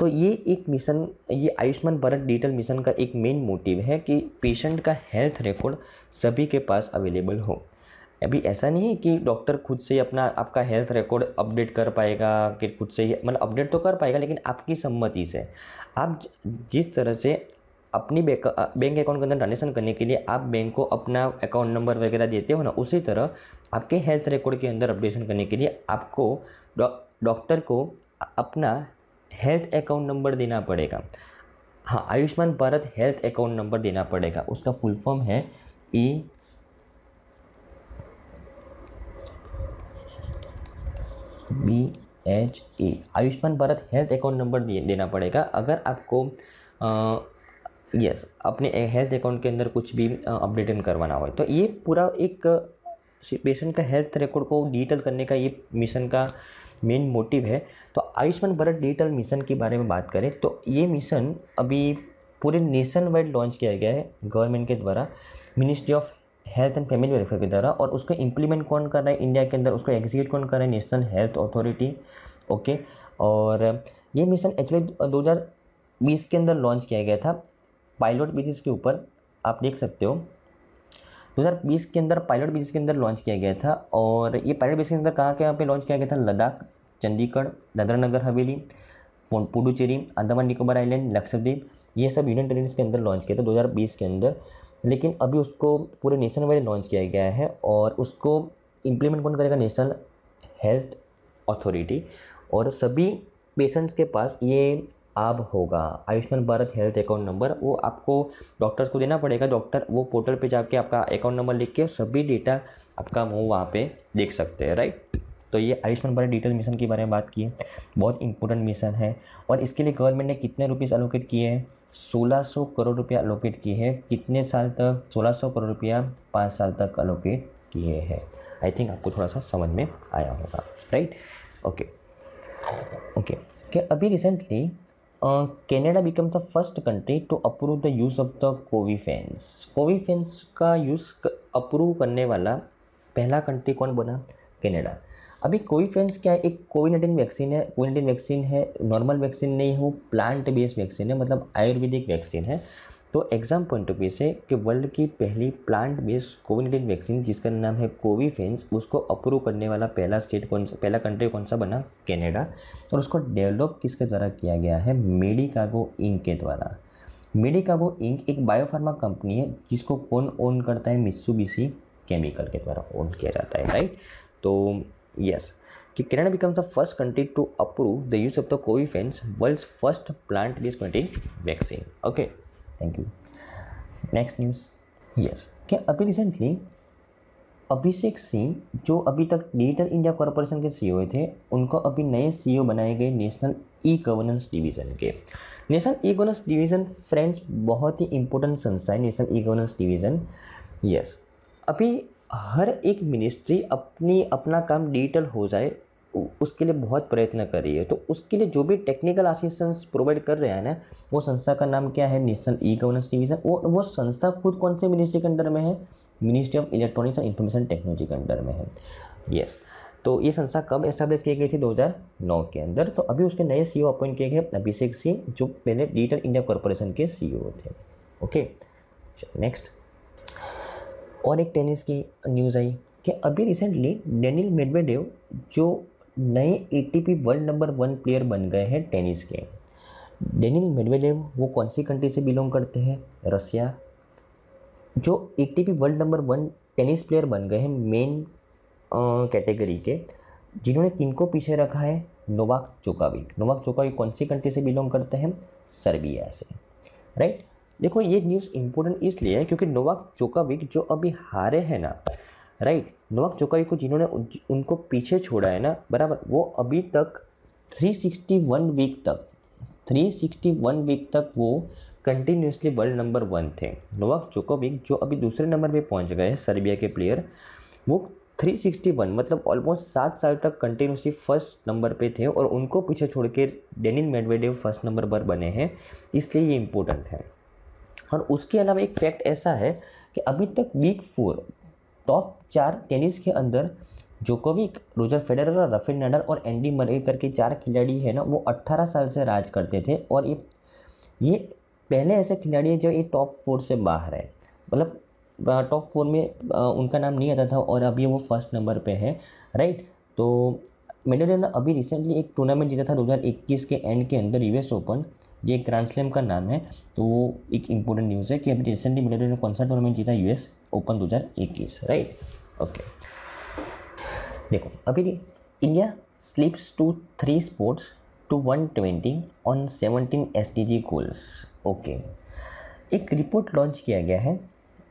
तो ये एक मिशन ये आयुष्मान भारत डिजिटल मिशन का एक मेन मोटिव है कि पेशेंट का हेल्थ रिकॉर्ड सभी के पास अवेलेबल हो अभी ऐसा नहीं है कि डॉक्टर खुद से ही अपना आपका हेल्थ रिकॉर्ड अपडेट कर पाएगा कि खुद से ही मतलब अपडेट तो कर पाएगा लेकिन आपकी सम्मति से आप जिस तरह से अपनी बैंक अकाउंट के अंदर ट्रांजेक्शन करने के लिए आप बैंक को अपना अकाउंट नंबर वगैरह देते हो ना उसी तरह आपके हेल्थ रिकॉर्ड के अंदर अपडेशन करने के लिए आपको डॉक्टर को अपना हेल्थ अकाउंट नंबर देना पड़ेगा हाँ Ayushman Bharat health account number देना पड़ेगा उसका फुल फॉर्म है E e B H A Ayushman Bharat health account number देना पड़ेगा अगर आपको यस yes, अपने हेल्थ अकाउंट के अंदर कुछ भी अपडेटन करवाना हो तो ये पूरा एक पेशेंट का हेल्थ रिकॉर्ड को डिजिटल करने का ये मिशन का मेन मोटिव है तो आयुष्मान भारत डिजिटल मिशन के बारे में बात करें तो ये मिशन अभी पूरे नेशन वाइड लॉन्च किया गया है गवर्नमेंट के द्वारा ministry of health and family welfare के द्वारा और उसको इंप्लीमेंट कौन कर रहा है इंडिया के अंदर उसको एग्जीक्यूट कौन कर रहा है नेशनल हेल्थ अथॉरिटी ओके और ये मिशन एक्चुअली दो के अंदर लॉन्च किया गया था पायलट बेसिस के ऊपर आप देख सकते हो 2020 के अंदर पायलट बेसिस के अंदर लॉन्च किया गया था और ये पायलट बेसिस के अंदर कहाँ कहाँ पे लॉन्च किया गया था लद्दाख चंडीगढ़ दादरा नगर हवेली पुडुचेरी अंडमान निकोबार आइलैंड लक्षद्वीप ये सब यूनियन टेरिटरीज के अंदर लॉन्च किया था 2020 के अंदर लेकिन अभी उसको पूरे नेशन वाइड लॉन्च किया गया है और उसको इम्प्लीमेंट कौन करेगा नेशनल हेल्थ अथॉरिटी और सभी पेशेंट्स के पास ये आप होगा Ayushman Bharat health account number वो आपको डॉक्टर्स को देना पड़ेगा डॉक्टर वो पोर्टल पे जाके आपका अकाउंट नंबर लिख के सभी डेटा आपका वो वहाँ पे देख सकते हैं राइट तो ये आयुष्मान भारत डिटेल मिशन के बारे में बात की है बहुत इंपॉर्टेंट मिशन है और इसके लिए गवर्नमेंट ने कितने रुपीस अलोकेट किए हैं 1600 करोड़ रुपया अलोकेट किए हैं कितने साल तक 1600 करोड़ रुपया पाँच साल तक अलोकेट किए हैं आई थिंक आपको थोड़ा सा समझ में आया होगा राइट ओके ओके कि अभी recently Canada become the first country to approve the use of the Covifenz Covifenz का यूज़ अप्रूव करने वाला पहला कंट्री कौन बना कैनेडा अभी कोई फ्रेंड्स क्या है एक कोविड नाइन्टीन वैक्सीन है कोविड नाइन्टीन वैक्सीन है नॉर्मल वैक्सीन नहीं हो प्लांट बेस्ड वैक्सीन है मतलब आयुर्वेदिक वैक्सीन है तो एग्ज़ाम पॉइंट ऑफ व्यू से कि वर्ल्ड की पहली plant based Covid nineteen vaccine जिसका नाम है कोविफेंस उसको अप्रूव करने वाला पहला स्टेट कौन सा पहला कंट्री कौन सा बना कैनेडा और उसको डेवलप किसके द्वारा किया गया है मेडिकागो इंक के द्वारा मेडिकागो इंक एक बायोफार्मा कंपनी है जिसको कौन ओन करता है मिस्सुबिशी केमिकल के द्वारा ओन किया जाता है राइट तो यस कि किरण becomes the first country to approve the use of the Covifenz world first plant this country vaccine okay thank you next news yes क्या अभी रिसेंटली अभिषेक सिंह जो अभी तक डिजिटल इंडिया कॉरपोरेशन के सी e थे उनको अभी नए सी e बनाए गए नेशनल ई गवर्नेंस डिवीजन के national e governance division friends बहुत ही इंपॉर्टेंट संस्था है national e governance division yes अभी हर एक मिनिस्ट्री अपनी अपना काम डिजिटल हो जाए उसके लिए बहुत प्रयत्न कर रही है तो उसके लिए जो भी टेक्निकल असिस्टेंस प्रोवाइड कर रहे हैं ना वो संस्था का नाम क्या है नेशनल ई गवर्नेंस डिवीज़न और वो संस्था खुद कौन से मिनिस्ट्री के अंडर में है ministry of electronics and information technology के अंडर में है यस yes. तो ये संस्था कब एस्टेब्लिश की गई थी 2009 के अंदर तो अभी उसके नए सीईओ अपॉइंट e किए गए अभिषेक सिंह जो पहले डिजिटल इंडिया कॉरपोरेशन के सीईओ e थे ओके नेक्स्ट অনেক টেনিস কি নিউজ আই কে আবি রিসেন্টলি ড্যানিল মেদভেদেভ জো নয়ে এটিপি ওয়ার্ল্ড নাম্বার 1 প্লেয়ার বন গয়ে হে টেনিস কে ড্যানিল মেদভেদেভ ও কোনসি কান্ট্রি সে বিলং করতে হে রাশিয়া জো ATP world number 1 tennis player বন গয়ে হে মেইন ক্যাটাগরি কে জিনে ও নে তিনকো পিছে রাখা হে নোвак জোকাবি নোвак জোকাবি কোনসি কান্ট্রি সে বিলং করতে হে সার্বিয়া সে রাইট देखो ये न्यूज़ इम्पोर्टेंट इसलिए है क्योंकि नोवाक चोकाविक जो अभी हारे हैं ना राइट नोवाक चोकाविक को जिन्होंने उन, उनको पीछे छोड़ा है ना बराबर वो अभी तक 361 वीक तक 361 वीक तक वो कंटिन्यूसली वर्ल्ड नंबर वन थे नोवाक चोकाविक जो अभी दूसरे नंबर पे पहुंच गए हैं सर्बिया के प्लेयर वो 361 मतलब ऑलमोस्ट सात साल तक कंटिन्यूसली फर्स्ट नंबर पे थे और उनको पीछे छोड़ के डेनिन मेडवेडेव फर्स्ट नंबर पर बने हैं इसलिए ये इम्पोर्टेंट है और उसके अलावा एक फैक्ट ऐसा है कि अभी तक बिग फोर टॉप चार टेनिस के अंदर Djokovic Roger Federer Rafael Nadal और एंडी मरे करके चार खिलाड़ी है ना वो 18 साल से राज करते थे और ये ये पहले ऐसे खिलाड़ी हैं जो ये टॉप फोर से बाहर है मतलब टॉप फोर में उनका नाम नहीं आता था और अभी वो फर्स्ट नंबर पे है राइट तो मेडलियन ने अभी रिसेंटली एक टूर्नामेंट जीता था 2021 के एंड के अंदर यूएस ओपन ये ग्रांड स्लैम का नाम है तो वो एक इम्पोर्टेंट न्यूज़ है कि अभी रिसेंटली मिडल ने कौन सा टूर्नामेंट जीता यूएस ओपन 2021 राइट ओके देखो अभी India slips to three sports to one twenty on seventeen S goals okay एक रिपोर्ट लॉन्च किया गया है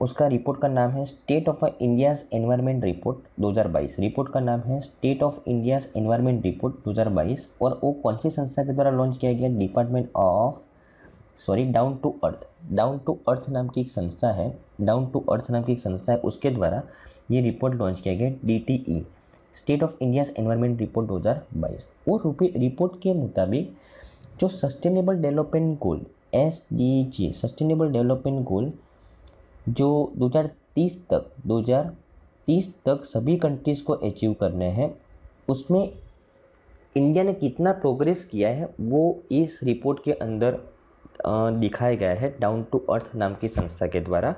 उसका रिपोर्ट का नाम है state of India's environment report 2022 report का नाम है state of India's environment report 2022 और वो कौन सी संस्था के द्वारा लॉन्च किया गया department of sorry down to earth down to earth नाम की एक संस्था है डाउन टू अर्थ नाम की एक संस्था है उसके द्वारा ये रिपोर्ट लॉन्च किया गया the state of India's environment report 2022 और रिपोर्ट के मुताबिक जो sustainable development goal S D G sustainable development goal जो 2030 तक 2030 तक सभी कंट्रीज़ को अचीव करने हैं उसमें इंडिया ने कितना प्रोग्रेस किया है वो इस रिपोर्ट के अंदर दिखाया गया है डाउन टू अर्थ नाम की संस्था के द्वारा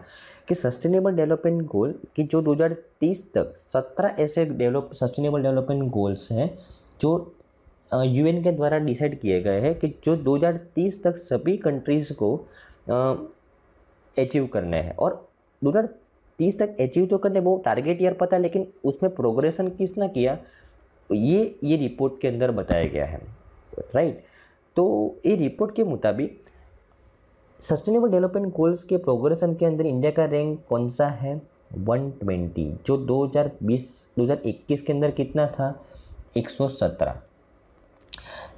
कि सस्टेनेबल डेवलपमेंट गोल कि जो 2030 तक 17 ऐसे डेवलप सस्टेनेबल डेवलपमेंट गोल्स हैं जो यूएन के द्वारा डिसाइड किए गए हैं कि जो 2030 तक सभी कंट्रीज़ को अचीव करने हैं और दो हज़ार तीस तक अचीव तो करने वो टारगेट ईयर पता है लेकिन उसमें प्रोग्रेशन किसने किया ये ये रिपोर्ट के अंदर बताया गया है राइट तो ये रिपोर्ट के मुताबिक सस्टेनेबल डेवलपमेंट गोल्स के प्रोग्रेशन के अंदर इंडिया का रैंक कौन सा है 120 जो 2020 2021 के अंदर कितना था 117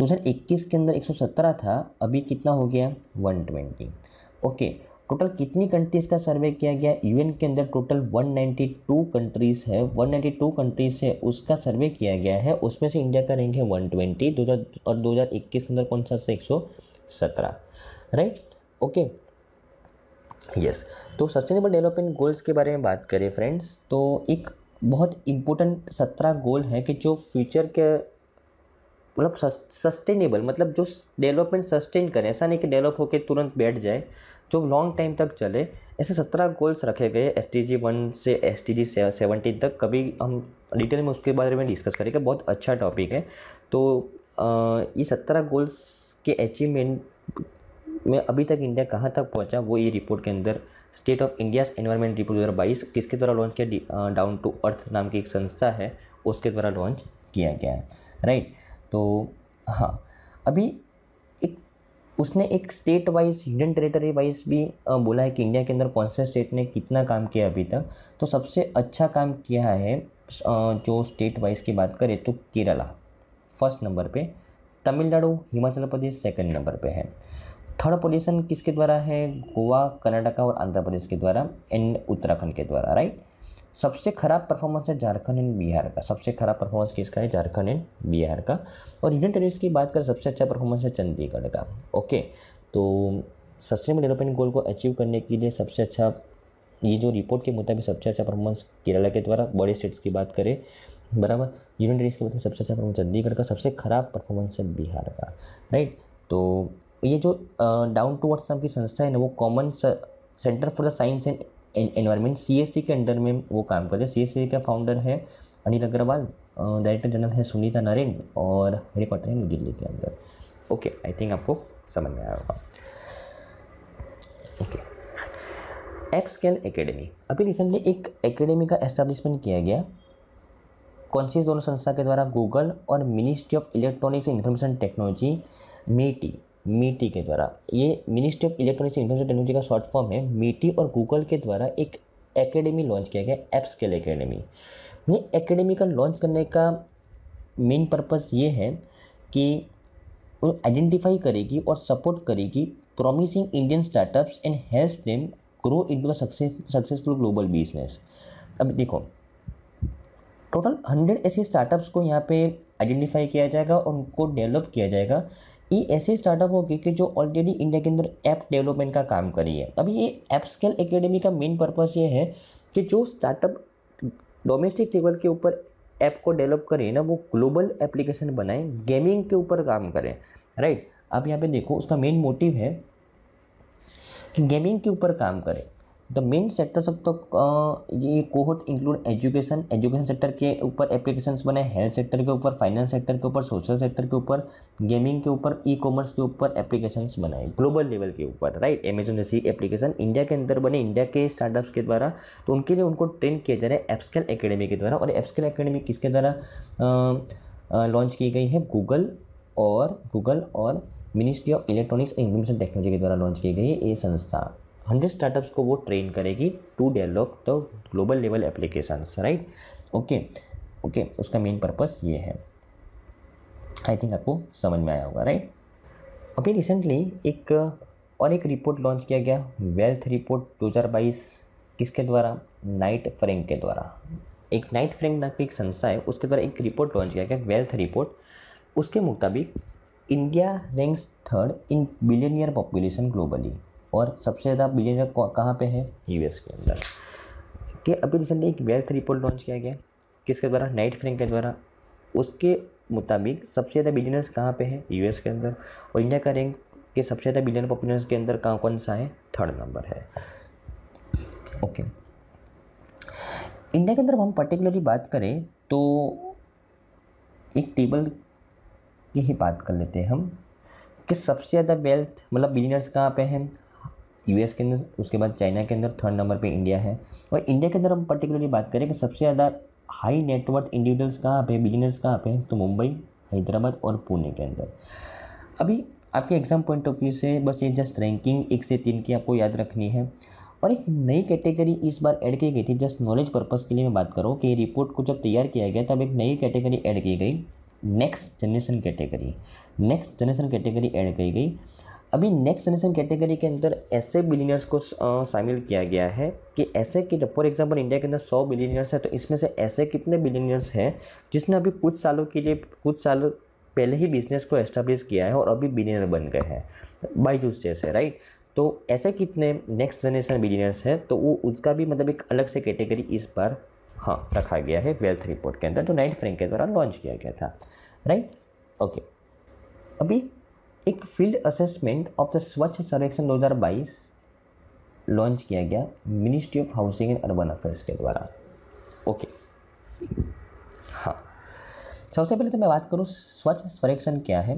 2021 के अंदर 117 था अभी कितना हो गया 120 ओके टोटल कितनी कंट्रीज़ का सर्वे किया गया यूएन के अंदर टोटल 192 कंट्रीज़ है 192 कंट्रीज़ है उसका सर्वे किया गया है उसमें से इंडिया का रैंक है 120 2000 और 2021 के अंदर कौन सा एक सौ सत्रह राइट ओके यस तो सस्टेनेबल डेवलपमेंट गोल्स के बारे में बात करें फ्रेंड्स तो एक बहुत इंपॉर्टेंट सत्रह गोल है कि जो फ्यूचर के मतलब सस्टेनेबल मतलब जो डेवलपमेंट सस्टेन करें ऐसा नहीं कि डेवलप होकर तुरंत बैठ जाए जो लॉन्ग टाइम तक चले ऐसे सत्रह गोल्स रखे गए एस टी जी वन से एस टी जी सेवनटीन तक कभी हम डिटेल में उसके बारे में डिस्कस करेंगे बहुत अच्छा टॉपिक है तो ये सत्रह गोल्स के अचीवमेंट में अभी तक इंडिया कहाँ तक पहुँचा वो ये रिपोर्ट के अंदर state of India's environment report दो किसके द्वारा लॉन्च किया डाउन टू अर्थ नाम की एक संस्था है उसके द्वारा लॉन्च किया गया है राइट तो हाँ अभी उसने एक state wise union territory wise भी बोला है कि इंडिया के अंदर कौन से स्टेट ने कितना काम किया अभी तक तो सबसे अच्छा काम किया है जो स्टेट वाइज की बात करें तो केरला फर्स्ट नंबर पे तमिलनाडु हिमाचल प्रदेश सेकंड नंबर पे है थर्ड पोजीशन किसके द्वारा है गोवा कर्नाटका और आंध्र प्रदेश के द्वारा एंड उत्तराखंड के द्वारा राइट सबसे खराब परफॉर्मेंस है झारखंड एंड बिहार का सबसे खराब परफॉर्मेंस किसका है झारखंड एंड बिहार का और यूनियन टेरिस की बात करें सबसे अच्छा परफॉर्मेंस है चंडीगढ़ का ओके तो सस्टेनेबल डेवलपमेंट गोल को अचीव करने के लिए सबसे अच्छा ये जो रिपोर्ट के मुताबिक सबसे अच्छा परफॉर्मेंस केरला के द्वारा बड़े स्टेट्स की बात करें बराबर यूनियन टेरिस के मुताबिक सबसे अच्छा परफॉर्मेंस चंडीगढ़ का सबसे खराब परफॉर्मेंस है बिहार का राइट तो ये जो डाउन टू अर्थ नाम की संस्था है ना वो common centre for the science and environment C के अंडर में वो काम करते हैं सी का फाउंडर है अनिल अग्रवाल डायरेक्टर जनरल है सुनीता नरेंद्र और हेडक्वार्टर है न्यू दिल्ली के अंदर ओके आई थिंक आपको समझ में आया होगा ओके एक्स एक्सकेल एकेडमी अभी रिसेंटली एक एकेडमी का एस्टेब्लिशमेंट किया गया कौन सी दोनों संस्था के द्वारा गूगल और ministry of electronics and information technology MeitY MeitY के द्वारा ये ministry of electronics information technology का शॉर्ट फॉर्म है मीटी और गूगल के द्वारा एक एकेडमी लॉन्च किया गया एप्स स्केल एकेडमी ये एकेडमी का लॉन्च करने का मेन पर्पज़ ये है कि वो आइडेंटिफाई करेगी और सपोर्ट करेगी promising Indian startups and help them grow in to successful global business अब देखो टोटल हंड्रेड ऐसे स्टार्टअप्स को यहाँ पे आइडेंटिफाई किया जाएगा और उनको डेवलप किया जाएगा ये ऐसे स्टार्टअप होगी कि जो ऑलरेडी इंडिया के अंदर ऐप डेवलपमेंट का काम रही है अभी ये ऐप स्केल एकेडमी का मेन पर्पस ये है कि जो स्टार्टअप डोमेस्टिक लेवल के ऊपर ऐप को डेवलप करें ना वो ग्लोबल एप्लीकेशन बनाएं गेमिंग के ऊपर काम करें राइट अब यहाँ पे देखो उसका मेन मोटिव है कि गेमिंग के ऊपर काम करें the main sectors of the ये cohort include education education sector के ऊपर एप्लीकेशंस बने हेल्थ सेक्टर के ऊपर फाइनेंस सेक्टर के ऊपर सोशल सेक्टर के ऊपर गेमिंग के ऊपर ई कॉमर्स के ऊपर एप्लीकेशंस बनाए ग्लोबल लेवल के ऊपर राइट अमेजोन जैसी एप्लीकेशन इंडिया के अंदर बने इंडिया के स्टार्टअप्स के द्वारा तो उनके लिए उनको ट्रेन किया जा रहा है एप्सकेल अकेडमी के द्वारा और एप्सकेल अकेडमी किसके द्वारा लॉन्च की गई है गूगल और गूगल और ministry of electronics and information technology के द्वारा लॉन्च की गई है ये संस्था हंड्रेड स्टार्टअप्स को वो ट्रेन करेगी to develop the global level applications right okay okay उसका मेन पर्पस ये है आई थिंक आपको समझ में आया होगा राइट अभी रिसेंटली एक और एक रिपोर्ट लॉन्च किया गया वेल्थ रिपोर्ट 2022 किसके द्वारा नाइट फ्रेंक के द्वारा एक नाइट फ्रेंक नाम की एक संस्था है उसके द्वारा एक रिपोर्ट लॉन्च किया गया वेल्थ रिपोर्ट उसके मुताबिक India ranks third in billionaire population globally और सबसे ज़्यादा बिलियनर कहाँ पे है यूएस के अंदर कि अभी रिसेंटली एक वेल्थ रिपोर्ट लॉन्च किया गया किसके द्वारा नाइट फ्रेंक के द्वारा उसके मुताबिक सबसे ज़्यादा बिलियनर्स कहाँ पे हैं यूएस के अंदर और इंडिया का रैंक के सबसे ज़्यादा बिलियन पॉपुलेशन के अंदर कहाँ कौन सा है थर्ड नंबर है ओके इंडिया के अंदर हम पर्टिकुलरली बात करें तो एक टेबल की ही बात कर लेते हैं हम कि सबसे ज़्यादा वेल्थ मतलब बिलियनर्स कहाँ पे हैं यूएस के अंदर उसके बाद चाइना के अंदर थर्ड नंबर पे इंडिया है और इंडिया के अंदर हम पर्टिकुलरली बात करें कि सबसे ज़्यादा हाई नेटवर्थ इंडिविजुअल्स कहाँ पे बिजनेस कहाँ पे तो मुंबई हैदराबाद और पुणे के अंदर अभी आपके एग्ज़ाम पॉइंट ऑफ व्यू से बस ये जस्ट रैंकिंग एक से तीन की आपको याद रखनी है और एक नई कैटेगरी इस बार ऐड की गई थी जस्ट नॉलेज पर्पज़ के लिए मैं बात करूँ कि रिपोर्ट को जब तैयार किया गया तब एक नई कैटेगरी ऐड की गई next generation category next generation category add की गई अभी नेक्स्ट जनरेशन कैटेगरी के अंदर ऐसे बिलीनियर्स को शामिल किया गया है कि ऐसे कि फॉर एग्जांपल इंडिया के अंदर सौ बिलीनियर्स हैं तो इसमें से ऐसे कितने बिलीनियर्स हैं जिसने अभी कुछ सालों के लिए कुछ साल पहले ही बिजनेस को एस्टेब्लिश किया है और अभी बिलीनियर बन गए हैं बाईजूस जैसे राइट तो ऐसे कितने नेक्स्ट जनरेशन बिलीनियर्स हैं तो वो उसका भी मतलब एक अलग से कैटेगरी इस बार हाँ रखा गया है वेल्थ रिपोर्ट के अंदर जो नाइट फ्रेंक के द्वारा लॉन्च किया गया था राइट ओके अभी एक फील्ड असेसमेंट ऑफ द स्वच्छ सर्वेक्षण 2022 लॉन्च किया गया ministry of housing and urban affairs के द्वारा ओके हाँ सबसे पहले तो मैं बात करूँ स्वच्छ सर्वेक्षण क्या है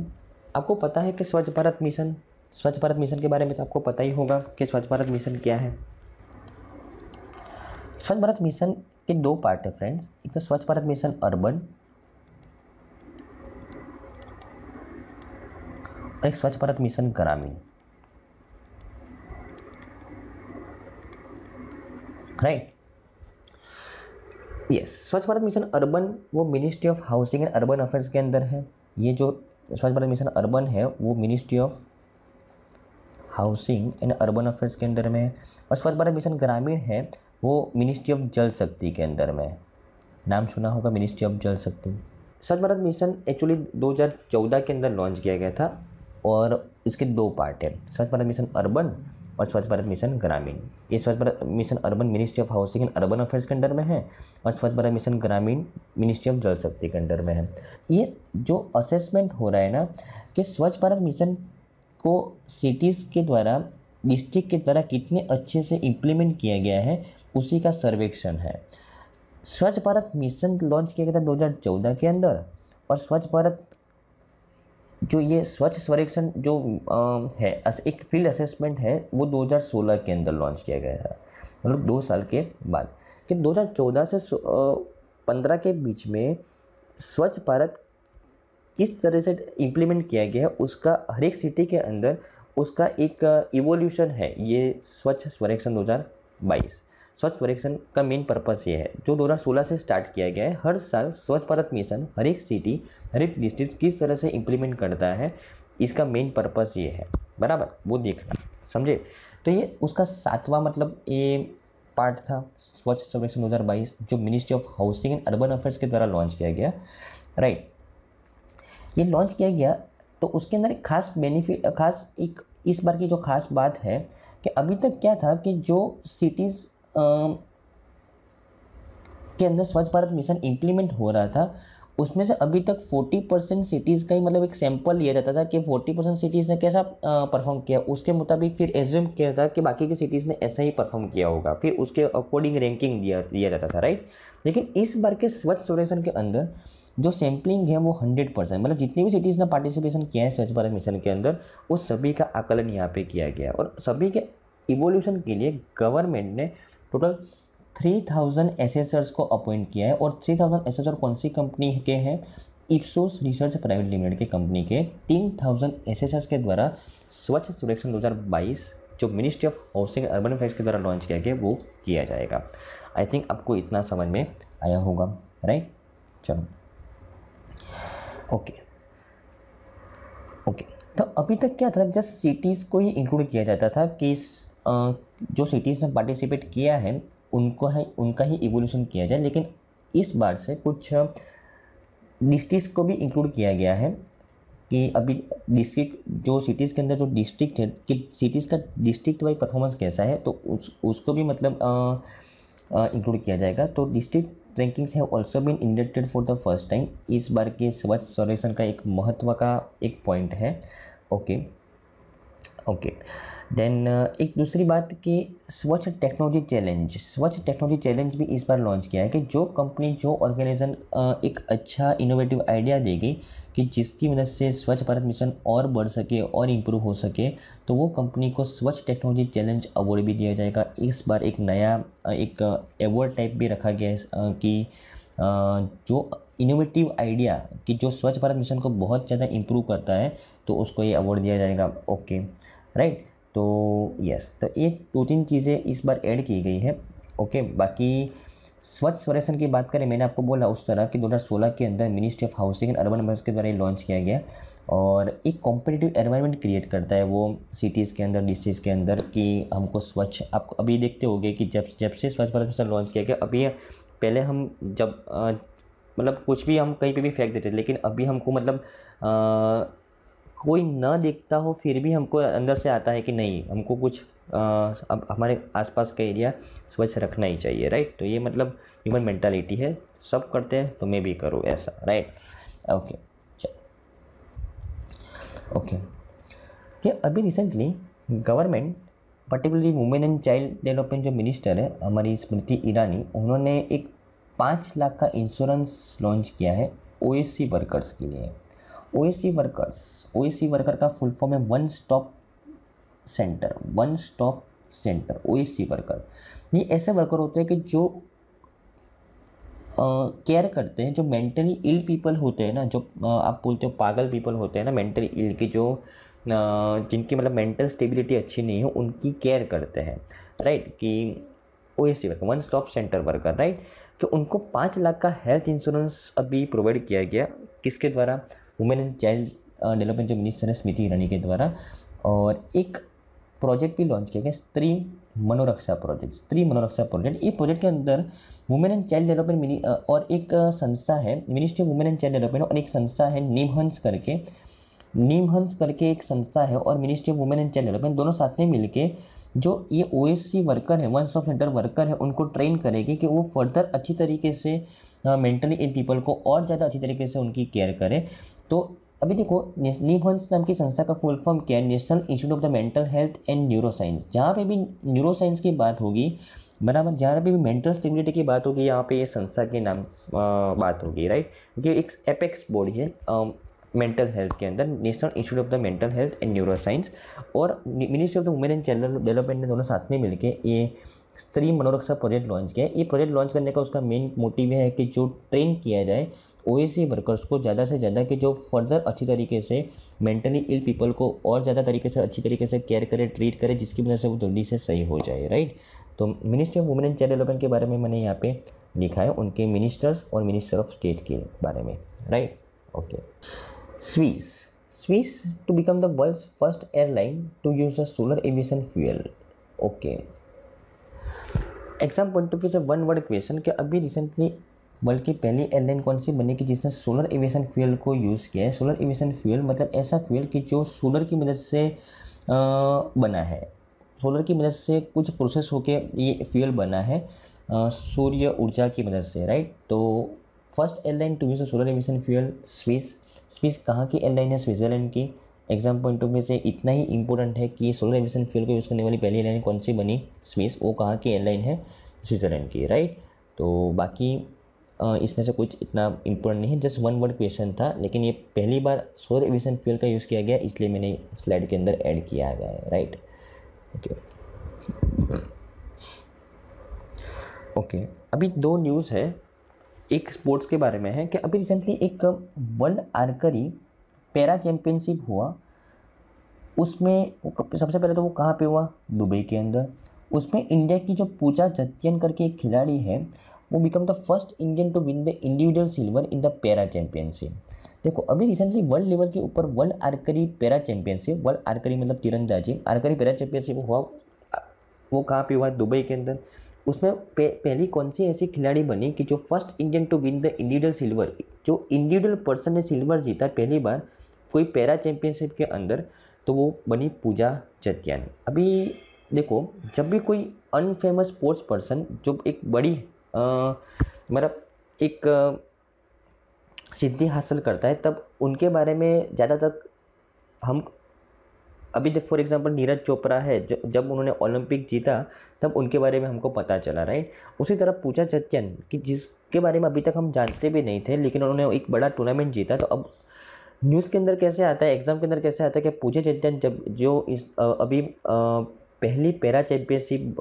आपको पता है कि स्वच्छ भारत मिशन स्वच्छ भारत मिशन के बारे में तो आपको पता ही होगा कि स्वच्छ भारत मिशन क्या है स्वच्छ भारत मिशन के दो पार्ट है फ्रेंड्स एक तो स्वच्छ भारत मिशन अर्बन एक Swachh Bharat mission Grameen right yes Swachh Bharat mission urban वो ministry of housing and urban affairs के अंदर है ये जो स्वच्छ भारत मिशन अर्बन है वो ministry of housing and urban affairs के अंदर में है और स्वच्छ भारत मिशन ग्रामीण है वो मिनिस्ट्री ऑफ जल शक्ति के अंदर में है नाम सुना होगा मिनिस्ट्री ऑफ जल शक्ति स्वच्छ भारत मिशन एक्चुअली 2014 के अंदर लॉन्च किया गया था और इसके दो पार्ट हैं स्वच्छ भारत मिशन अर्बन और स्वच्छ भारत मिशन ग्रामीण ये Swachh Bharat mission urban ministry of housing and urban affairs के अंडर में है और Swachh Bharat mission Grameen ministry of Jal Shakti के अंडर में है ये जो असेसमेंट हो रहा है ना कि स्वच्छ भारत मिशन को सिटीज़ के द्वारा डिस्ट्रिक्ट के द्वारा कितने अच्छे से इम्प्लीमेंट किया गया है उसी का सर्वेक्षण है स्वच्छ भारत मिशन लॉन्च किया गया था दो के अंदर और स्वच्छ भारत जो ये स्वच्छ सर्वेक्षण जो आ, है एक फील्ड असेसमेंट है वो 2016 के अंदर लॉन्च किया गया था मतलब दो साल के बाद कि 2014 से पंद्रह के बीच में स्वच्छ भारत किस तरह से इम्प्लीमेंट किया गया है उसका हर एक सिटी के अंदर उसका एक इवोल्यूशन है ये स्वच्छ सर्वेक्षण 2022 स्वच्छ सर्वेक्षण का मेन पर्पज़ ये है जो सोलह से स्टार्ट किया गया है हर साल स्वच्छ भारत मिशन हर एक सिटी हर एक डिस्ट्रिक्ट किस तरह से इम्प्लीमेंट करता है इसका मेन पर्पज़ ये है बराबर वो देखना समझे तो ये उसका सातवां मतलब ये पार्ट था स्वच्छ सर्वेक्षण 2022 जो ministry of housing and urban affairs के द्वारा लॉन्च किया गया राइट ये लॉन्च किया गया तो उसके अंदर एक खास बेनिफिट खास एक इस बार की जो खास बात है कि अभी तक क्या था कि जो सिटीज़ के अंदर स्वच्छ भारत मिशन इम्प्लीमेंट हो रहा था उसमें से अभी तक फोर्टी परसेंट सिटीज़ का ही मतलब एक सैंपल लिया जाता था कि फ़ोर्टी परसेंट सिटीज़ ने कैसा परफॉर्म किया उसके मुताबिक फिर एज्यूम किया था कि बाकी की सिटीज़ ने ऐसा ही परफॉर्म किया होगा फिर उसके अकॉर्डिंग रैंकिंग दिया दिया जाता था राइट लेकिन इस बार के स्वच्छ सर्वेक्षण के अंदर जो सैम्पलिंग है वो हंड्रेड परसेंट मतलब जितनी भी सिटीज़ ने पार्टिसिपेशन किया है स्वच्छ भारत मिशन के अंदर उस सभी का आकलन यहाँ पे किया गया और सभी के इवोल्यूशन के लिए गवर्नमेंट ने टोटल थ्री थाउजेंड एसेसर्स को अपॉइंट किया है और थ्री थाउजेंड एसेसर कौन सी कंपनी के हैं इप्सोस रिसर्च प्राइवेट लिमिटेड के कंपनी के तीन थाउजेंड एसेसर्स के द्वारा स्वच्छ हज़ार 2022 जो ministry of housing and urban affairs के द्वारा लॉन्च किया गया वो किया जाएगा आई थिंक आपको इतना समझ में आया होगा राइट चलो ओके ओके तो अभी तक क्या था जस्ट सिटीज़ को ही इंक्लूड किया जाता था कि जो सिटीज़ ने पार्टिसिपेट किया है उनको है उनका ही इवोल्यूशन किया जाए लेकिन इस बार से कुछ डिस्ट्रिक्स को भी इंक्लूड किया गया है कि अभी डिस्ट्रिक्ट जो सिटीज़ के अंदर जो डिस्ट्रिक्ट है कि सिटीज़ का डिस्ट्रिक्ट वाइज परफॉर्मेंस कैसा है तो उस उसको भी मतलब इंक्लूड किया जाएगा तो district rankings have also been inducted for the first time इस बार के स्वच्छ सर्वेक्षण का एक महत्व का एक पॉइंट है ओके ओके देन uh, एक दूसरी बात कि Swachh technology challenge Swachh technology challenge भी इस बार लॉन्च किया है कि जो कंपनी जो ऑर्गेनाइजेशन uh, एक अच्छा इनोवेटिव आइडिया देगी कि जिसकी मदद से स्वच्छ भारत मिशन और बढ़ सके और इम्प्रूव हो सके तो वो कंपनी को स्वच्छ टेक्नोलॉजी चैलेंज अवार्ड भी दिया जाएगा इस बार एक नया uh, एक अवार्ड टाइप भी रखा गया है कि जो इनोवेटिव आइडिया कि जो स्वच्छ भारत मिशन को बहुत ज़्यादा इम्प्रूव करता है तो उसको ये अवार्ड दिया जाएगा ओके राइट तो यस तो ये दो तीन चीज़ें इस बार ऐड की गई है ओके बाकी स्वच्छ स्वरेशन की बात करें मैंने आपको बोला उस तरह कि 2016 के अंदर ministry of housing and urban affairs के द्वारा लॉन्च किया गया और एक कॉम्पिटेटिव एनवायरनमेंट क्रिएट करता है वो सिटीज़ के अंदर डिस्ट्रिक्स के अंदर कि हमको स्वच्छ आपको अभी देखते हो कि जब जब से स्वच्छ भारत मिशन लॉन्च किया गया अभी पहले हम जब मतलब कुछ भी हम कहीं पर भी फेंक देते थे लेकिन अभी हमको मतलब आ, कोई ना देखता हो फिर भी हमको अंदर से आता है कि नहीं हमको कुछ आ, अब हमारे आसपास का एरिया स्वच्छ रखना ही चाहिए राइट तो ये मतलब ह्यूमन मेंटालिटी है सब करते हैं तो मैं भी करूँ ऐसा राइट ओके चल ओके क्या अभी recently government particularly women and child development जो मिनिस्टर है हमारी स्मृति ईरानी उन्होंने एक पाँच लाख का इंश्योरेंस लॉन्च किया है ओएससी वर्कर्स के लिए ओ वर्कर्स ओ वर्कर का फुल फॉर्म है one stop centre one stop centre O worker ये ऐसे वर्कर होते हैं कि जो केयर uh, करते हैं जो मेंटली इल पीपल होते हैं ना जो uh, आप बोलते हो पागल पीपल होते हैं ना मेंटली इल के जो uh, जिनकी मतलब मेंटल स्टेबिलिटी अच्छी नहीं हो उनकी केयर करते हैं राइट कि O S worker one stop centre worker right तो उनको पाँच लाख का हेल्थ इंश्योरेंस अभी प्रोवाइड किया गया किसके द्वारा वुमेन एंड चाइल्ड डेवलपमेंट जो मिनिस्टर है स्मृति ईरानी के द्वारा और एक प्रोजेक्ट भी लॉन्च किया गया स्त्री मनोरक्षा प्रोजेक्ट स्त्री मनोरक्षा प्रोजेक्ट ये प्रोजेक्ट के अंदर वुमेन एंड चाइल्ड डेवलपमेंट और एक संस्था है ministry of women and child development और एक संस्था है निमहंस करके निमहंस करके एक संस्था है और ministry of women and child development दोनों साथ में मिल जो ये ओ वर्कर है वन स्टॉप सेंटर वर्कर है उनको ट्रेन करेगी कि वो फर्दर अच्छी तरीके से मेंटली इन पीपल को और ज़्यादा अच्छी तरीके से उनकी केयर करें तो अभी देखो निहंस नाम की संस्था का फुल फॉर्म क्या है national institute of the mental health and neuro science जहाँ पे भी न्यूरो साइंस की बात होगी बराबर जहाँ पे भी मेंटल स्टेबिलिटी की बात होगी यहाँ पे ये संस्था के नाम आ, बात होगी राइट क्योंकि एक एपेक्स बॉडी है मेंटल हेल्थ के अंदर national institute of the mental health and neuro science और ministry of the women and child development ने दोनों साथ में मिलकर ये स्त्री मनोरक्षा प्रोजेक्ट लॉन्च किया ये प्रोजेक्ट लॉन्च करने का उसका मेन मोटिव है कि जो ट्रेन किया जाए ओ वर्कर्स को ज़्यादा से ज़्यादा कि जो फर्दर अच्छी तरीके से मेंटली इल पीपल को और ज़्यादा तरीके से अच्छी तरीके से केयर करे ट्रीट करे जिसकी वजह से वो जल्दी से सही हो जाए राइट तो ministry of women and child development के बारे में मैंने यहाँ पे लिखा है उनके मिनिस्टर्स और मिनिस्टर ऑफ स्टेट के बारे में right okay Swiss Swiss to become the world first airline to use a solar aviation fuel okay exam point of view से वन वर्ड क्वेश्चन कि अभी रिसेंटली बल्कि पहली एयरलाइन कौन सी बनी कि जिसने सोलर एविएशन फ्यूल को यूज़ किया है सोलर एविएशन फ्यूल मतलब ऐसा फ्यूल कि जो सोलर की मदद से आ, बना है सोलर की मदद से कुछ प्रोसेस होकर ये फ्यूल बना है सूर्य ऊर्जा की मदद से राइट तो first airline to use solar aviation fuel Swiss Swiss कहाँ की एयरलाइन है स्विट्ज़रलैंड की एग्जाम पॉइंट ऑफ व्यू से इतना ही इंपॉर्टेंट है कि सोलर एविएशन फ्यूल को यूज़ करने वाली पहली एयरलाइन कौन सी बनी स्विस वो कहाँ की एयरलाइन है स्विट्ज़रलैंड की राइट तो बाकी इसमें से कुछ इतना इम्पोर्टेंट नहीं है जस्ट वन वर्ड क्वेश्चन था लेकिन ये पहली बार सोलर एविशन फ्यूल का यूज़ किया गया इसलिए मैंने स्लाइड के अंदर ऐड किया गया है राइट ओके ओके अभी दो न्यूज़ है एक स्पोर्ट्स के बारे में है कि अभी रिसेंटली एक वर्ल्ड आर्करी पैरा चैम्पियनशिप हुआ उसमें सबसे पहले तो वो कहाँ पे हुआ दुबई के अंदर उसमें इंडिया की जो पूजा जत्यन करके एक खिलाड़ी है वो become the first Indian to win the individual silver in the para championship देखो अभी रिसेंटली वर्ल्ड लेवल के ऊपर world archery para championship world archery मतलब तिरंदाजी आर्करी पैरा चैंपियनशिप हुआ वो कहाँ पे हुआ दुबई के अंदर उसमें पे, पहली कौन सी ऐसी खिलाड़ी बनी कि जो first Indian to win the individual silver जो इंडिविजुअल पर्सन ने सिल्वर जीता पहली बार कोई पैरा चैंपियनशिप के अंदर तो वो बनी पूजा चतियान अभी देखो जब भी कोई अनफेमस स्पोर्ट्स पर्सन जो एक बड़ी मतलब एक सिद्धि हासिल करता है तब उनके बारे में ज़्यादा तक हम अभी फॉर एग्ज़ाम्पल नीरज चोपड़ा है जब उन्होंने ओलंपिक जीता तब उनके बारे में हमको पता चला राइट उसी तरह पूजा चत्यन कि जिसके बारे में अभी तक हम जानते भी नहीं थे लेकिन उन्होंने एक बड़ा टूर्नामेंट जीता तो अब न्यूज़ के अंदर कैसे आता है एग्ज़ाम के अंदर कैसे आता है कि पूजा चैत्यन जब जो इस अभी पहली पैरा चैम्पियनशिप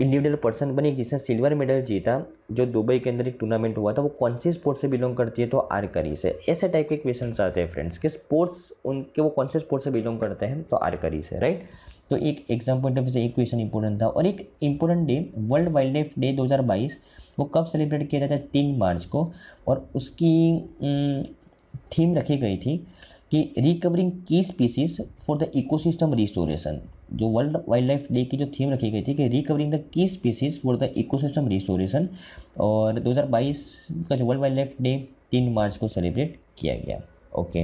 इंडिविजुअल पर्सन बनी जिसने सिल्वर मेडल जीता जो दुबई के अंदर एक टूर्नामेंट हुआ था वो कौन से स्पोर्ट्स से बिलोंग करती है तो आरकरी से ऐसे टाइप के क्वेश्चन आते हैं फ्रेंड्स कि स्पोर्ट्स उनके वो कौन से स्पोर्ट्स से बिलोंग करते हैं तो आरकरी से राइट तो एक एग्जाम पॉइंट ऑफ से एक क्वेश्चन इंपॉर्टेंट था और एक important day world wildlife day बाईस वो कब सेलिब्रेट किया जाता है तीन मार्च को और उसकी थीम रखी गई थी कि recovering key species for the ecosystem restoration जो वर्ल्ड वाइल्ड लाइफ डे की जो थीम रखी गई थी कि recovering the key species for the ecosystem restoration और 2022 का जो वर्ल्ड वाइल्ड लाइफ डे तीन मार्च को सेलिब्रेट किया गया okay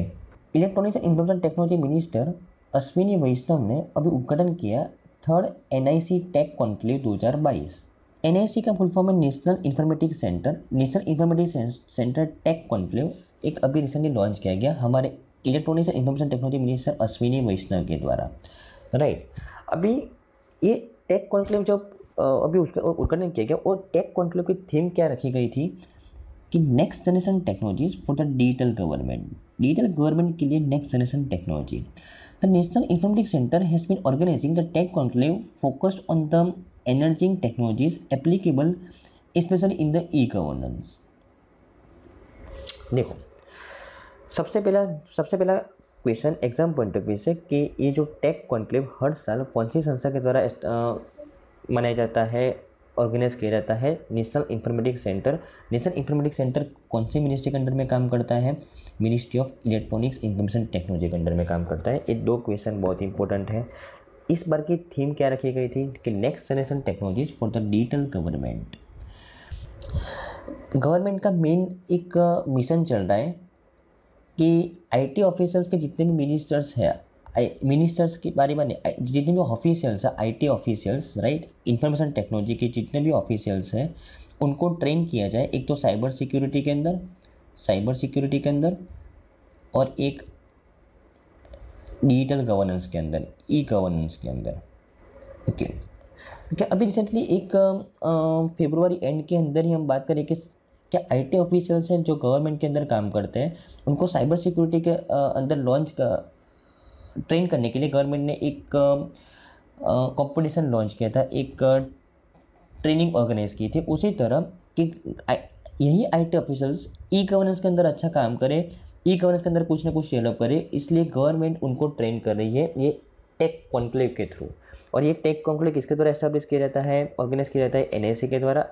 electronics and information technology minister Ashwini Vaishnaw ने अभी उद्घाटन किया third N I C tech conclave दो हज़ार बाईस एन आई सी का फुल फॉर्म है national informatic centre national informatic centre tech conclave एक अभी रिसेंटली लॉन्च किया गया हमारे electronics and information technology minister Ashwini Vaishnaw के द्वारा राइट अभी ये टेक कॉन्क्लेव जब अभी उसका उद्घाटन किया गया और टेक कॉन्क्लेव की थीम क्या रखी गई थी कि next generation technologies for the digital government digital government के लिए next generation technology the national informatic centre has been organizing the tech conclave focused on the emerging technologies applicable specially in the e governance देखो सबसे पहला सबसे पहला question exam point of view से कि ये जो टेक कॉन्क्लेव हर साल कौन सी संस्था के द्वारा मनाया जाता है ऑर्गेनाइज किया जाता है national informatic centre national informatic centre कौन से मिनिस्ट्री के अंडर में काम करता है ministry of electronics information technology के अंडर में काम करता है ये दो क्वेश्चन बहुत इंपॉर्टेंट है इस बार की थीम क्या रखी गई थी कि next generation technologies for the digital government government का मेन एक मिशन चल रहा है कि आईटी ऑफिसर्स के जितने भी मिनिस्टर्स हैं मिनिस्टर्स के बारे में जितने भी ऑफिशियल्स हैं IT officials right information technology के जितने भी ऑफिशियल्स हैं उनको ट्रेन किया जाए एक तो साइबर सिक्योरिटी के अंदर साइबर सिक्योरिटी के अंदर और एक डिजिटल गवर्नेंस के अंदर ई गवर्नेंस के अंदर ओके okay. क्या अच्छा, अभी रिसेंटली एक फेब्रुवरी एंड के अंदर ही हम बात करें कि क्या आईटी ऑफिशियल्स हैं जो गवर्नमेंट के अंदर काम करते हैं उनको साइबर सिक्योरिटी के अंदर लॉन्च ट्रेन करने के लिए गवर्नमेंट ने एक कंपटीशन लॉन्च किया था एक ट्रेनिंग ऑर्गेनाइज की थी उसी तरह कि यही I T officers e governance के अंदर अच्छा काम करें ई गवर्नेंस के अंदर कुछ ना कुछ डेवलप करे इसलिए गवर्नमेंट उनको ट्रेन कर रही है ये टेक कॉन्क्लेव के थ्रू और ये टेक कॉन्क्लेव किसके द्वारा एस्टैब्लिश किया जाता है ऑर्गेनाइज किया जाता है एन के द्वारा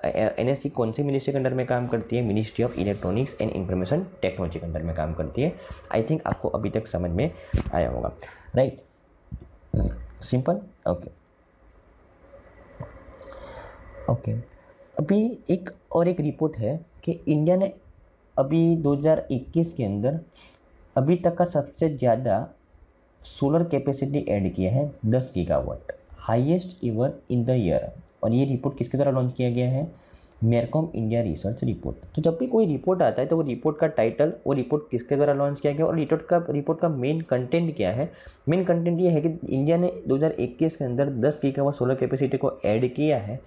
एन कौन सी मिनिस्ट्री के अंडर में काम करती है ministry of electronics and information technology के अंडर में काम करती है आई थिंक आपको अभी तक समझ में आया होगा राइट सिंपल ओके ओके अभी एक और एक रिपोर्ट है कि इंडिया ने अभी 2021 के अंदर अभी तक का सबसे ज़्यादा सोलर कैपेसिटी ऐड किया है दस gigawatt highest ever in the year और ये रिपोर्ट किसके द्वारा लॉन्च किया गया है मेरकॉम इंडिया रिसर्च रिपोर्ट तो जब भी कोई रिपोर्ट आता है तो वो रिपोर्ट का टाइटल वो रिपोर्ट किसके द्वारा लॉन्च किया गया और रिपोर्ट का रिपोर्ट का मेन कंटेंट क्या है मेन कंटेंट ये है कि इंडिया ने 2021 के अंदर 10 गीगावाट सोलर कैपेसिटी को ऐड किया है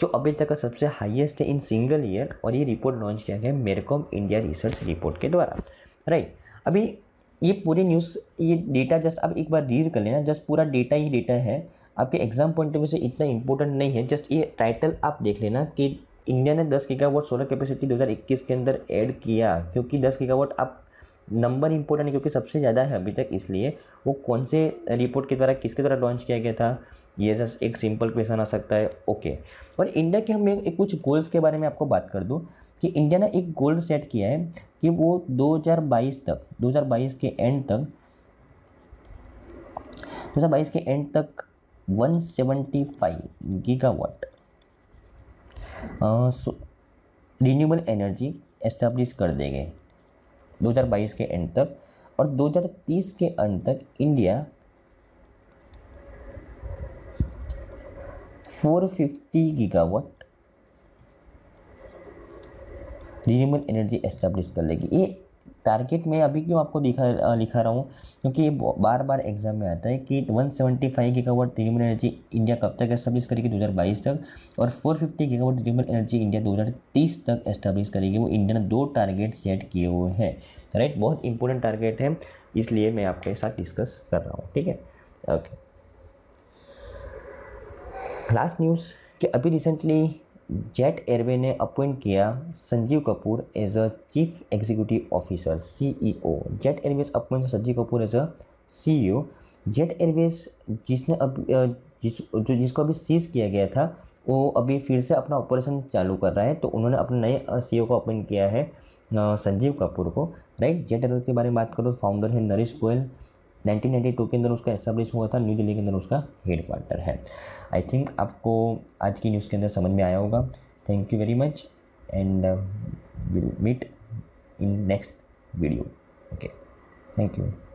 जो अभी तक का सबसे हाईएस्ट है इन सिंगल ईयर और ये रिपोर्ट लॉन्च किया गया है मेरकॉम इंडिया रिसर्च रिपोर्ट के द्वारा राइट अभी ये पूरी न्यूज़ ये डेटा जस्ट आप एक बार रीड कर लेना जस्ट पूरा डेटा ही डेटा है आपके एग्जाम पॉइंट ऑफ व्यू से इतना इंपॉर्टेंट नहीं है जस्ट ये टाइटल आप देख लेना कि इंडिया ने 10 गीगावाट सोलर कैपेसिटी 2021 के अंदर ऐड किया क्योंकि 10 गीगावाट आप नंबर इंपॉर्टेंट है क्योंकि सबसे ज़्यादा है अभी तक इसलिए वो कौन से रिपोर्ट के द्वारा किसके द्वारा लॉन्च किया गया था ये जस्ट एक सिंपल क्वेश्चन आ सकता है ओके और इंडिया के हम एक कुछ गोल्स के बारे में आपको बात कर दूँ कि इंडिया ने एक गोल सेट किया है कि वो 2022 तक 2022 के एंड तक 2022 के एंड तक 175 गीगावाट रीन्यूबल एनर्जी एस्टेब्लिश कर देंगे 2022 के एंड तक और 2030 के अंत तक India 450 gigawatt renewable energy establish कर लेगी ये टारगेट में अभी क्यों आपको दिखा लिखा रहा हूँ क्योंकि ये बार बार एग्जाम में आता है कि 175 seventy five gigawatt renewable energy India कब तक एस्टेब्लिश करेगी 2022 तक और 450 fifty gigawatt renewable energy India 2030 तक एस्टेब्लिश करेगी वो इंडिया ने दो टारगेट सेट किए हुए हैं राइट बहुत इंपॉर्टेंट टारगेट है इसलिए मैं आपके साथ डिस्कस कर रहा हूँ ठीक है ओके लास्ट न्यूज़ कि अभी रिसेंटली जेट एयरवे ने अपॉइंट किया Sanjiv Kapoor as a chief executive officer CEO Jet Airways appoint Sanjiv Kapoor as a CEO Jet Airways जिसने अब जिस जो जिसको अभी सीज किया गया था वो अभी फिर से अपना ऑपरेशन चालू कर रहा है तो उन्होंने अपने नए सी e को अपॉइंट किया है संजीव कपूर को राइट जेट एयरवेज के बारे में बात करो फाउंडर है नरेश गोयल 1992 के अंदर उसका एस्टेब्लिश हुआ था न्यू दिल्ली के अंदर उसका हेड क्वार्टर है आई थिंक आपको आज की न्यूज़ के अंदर समझ में आया होगा thank you very much and will meet in next video okay thank you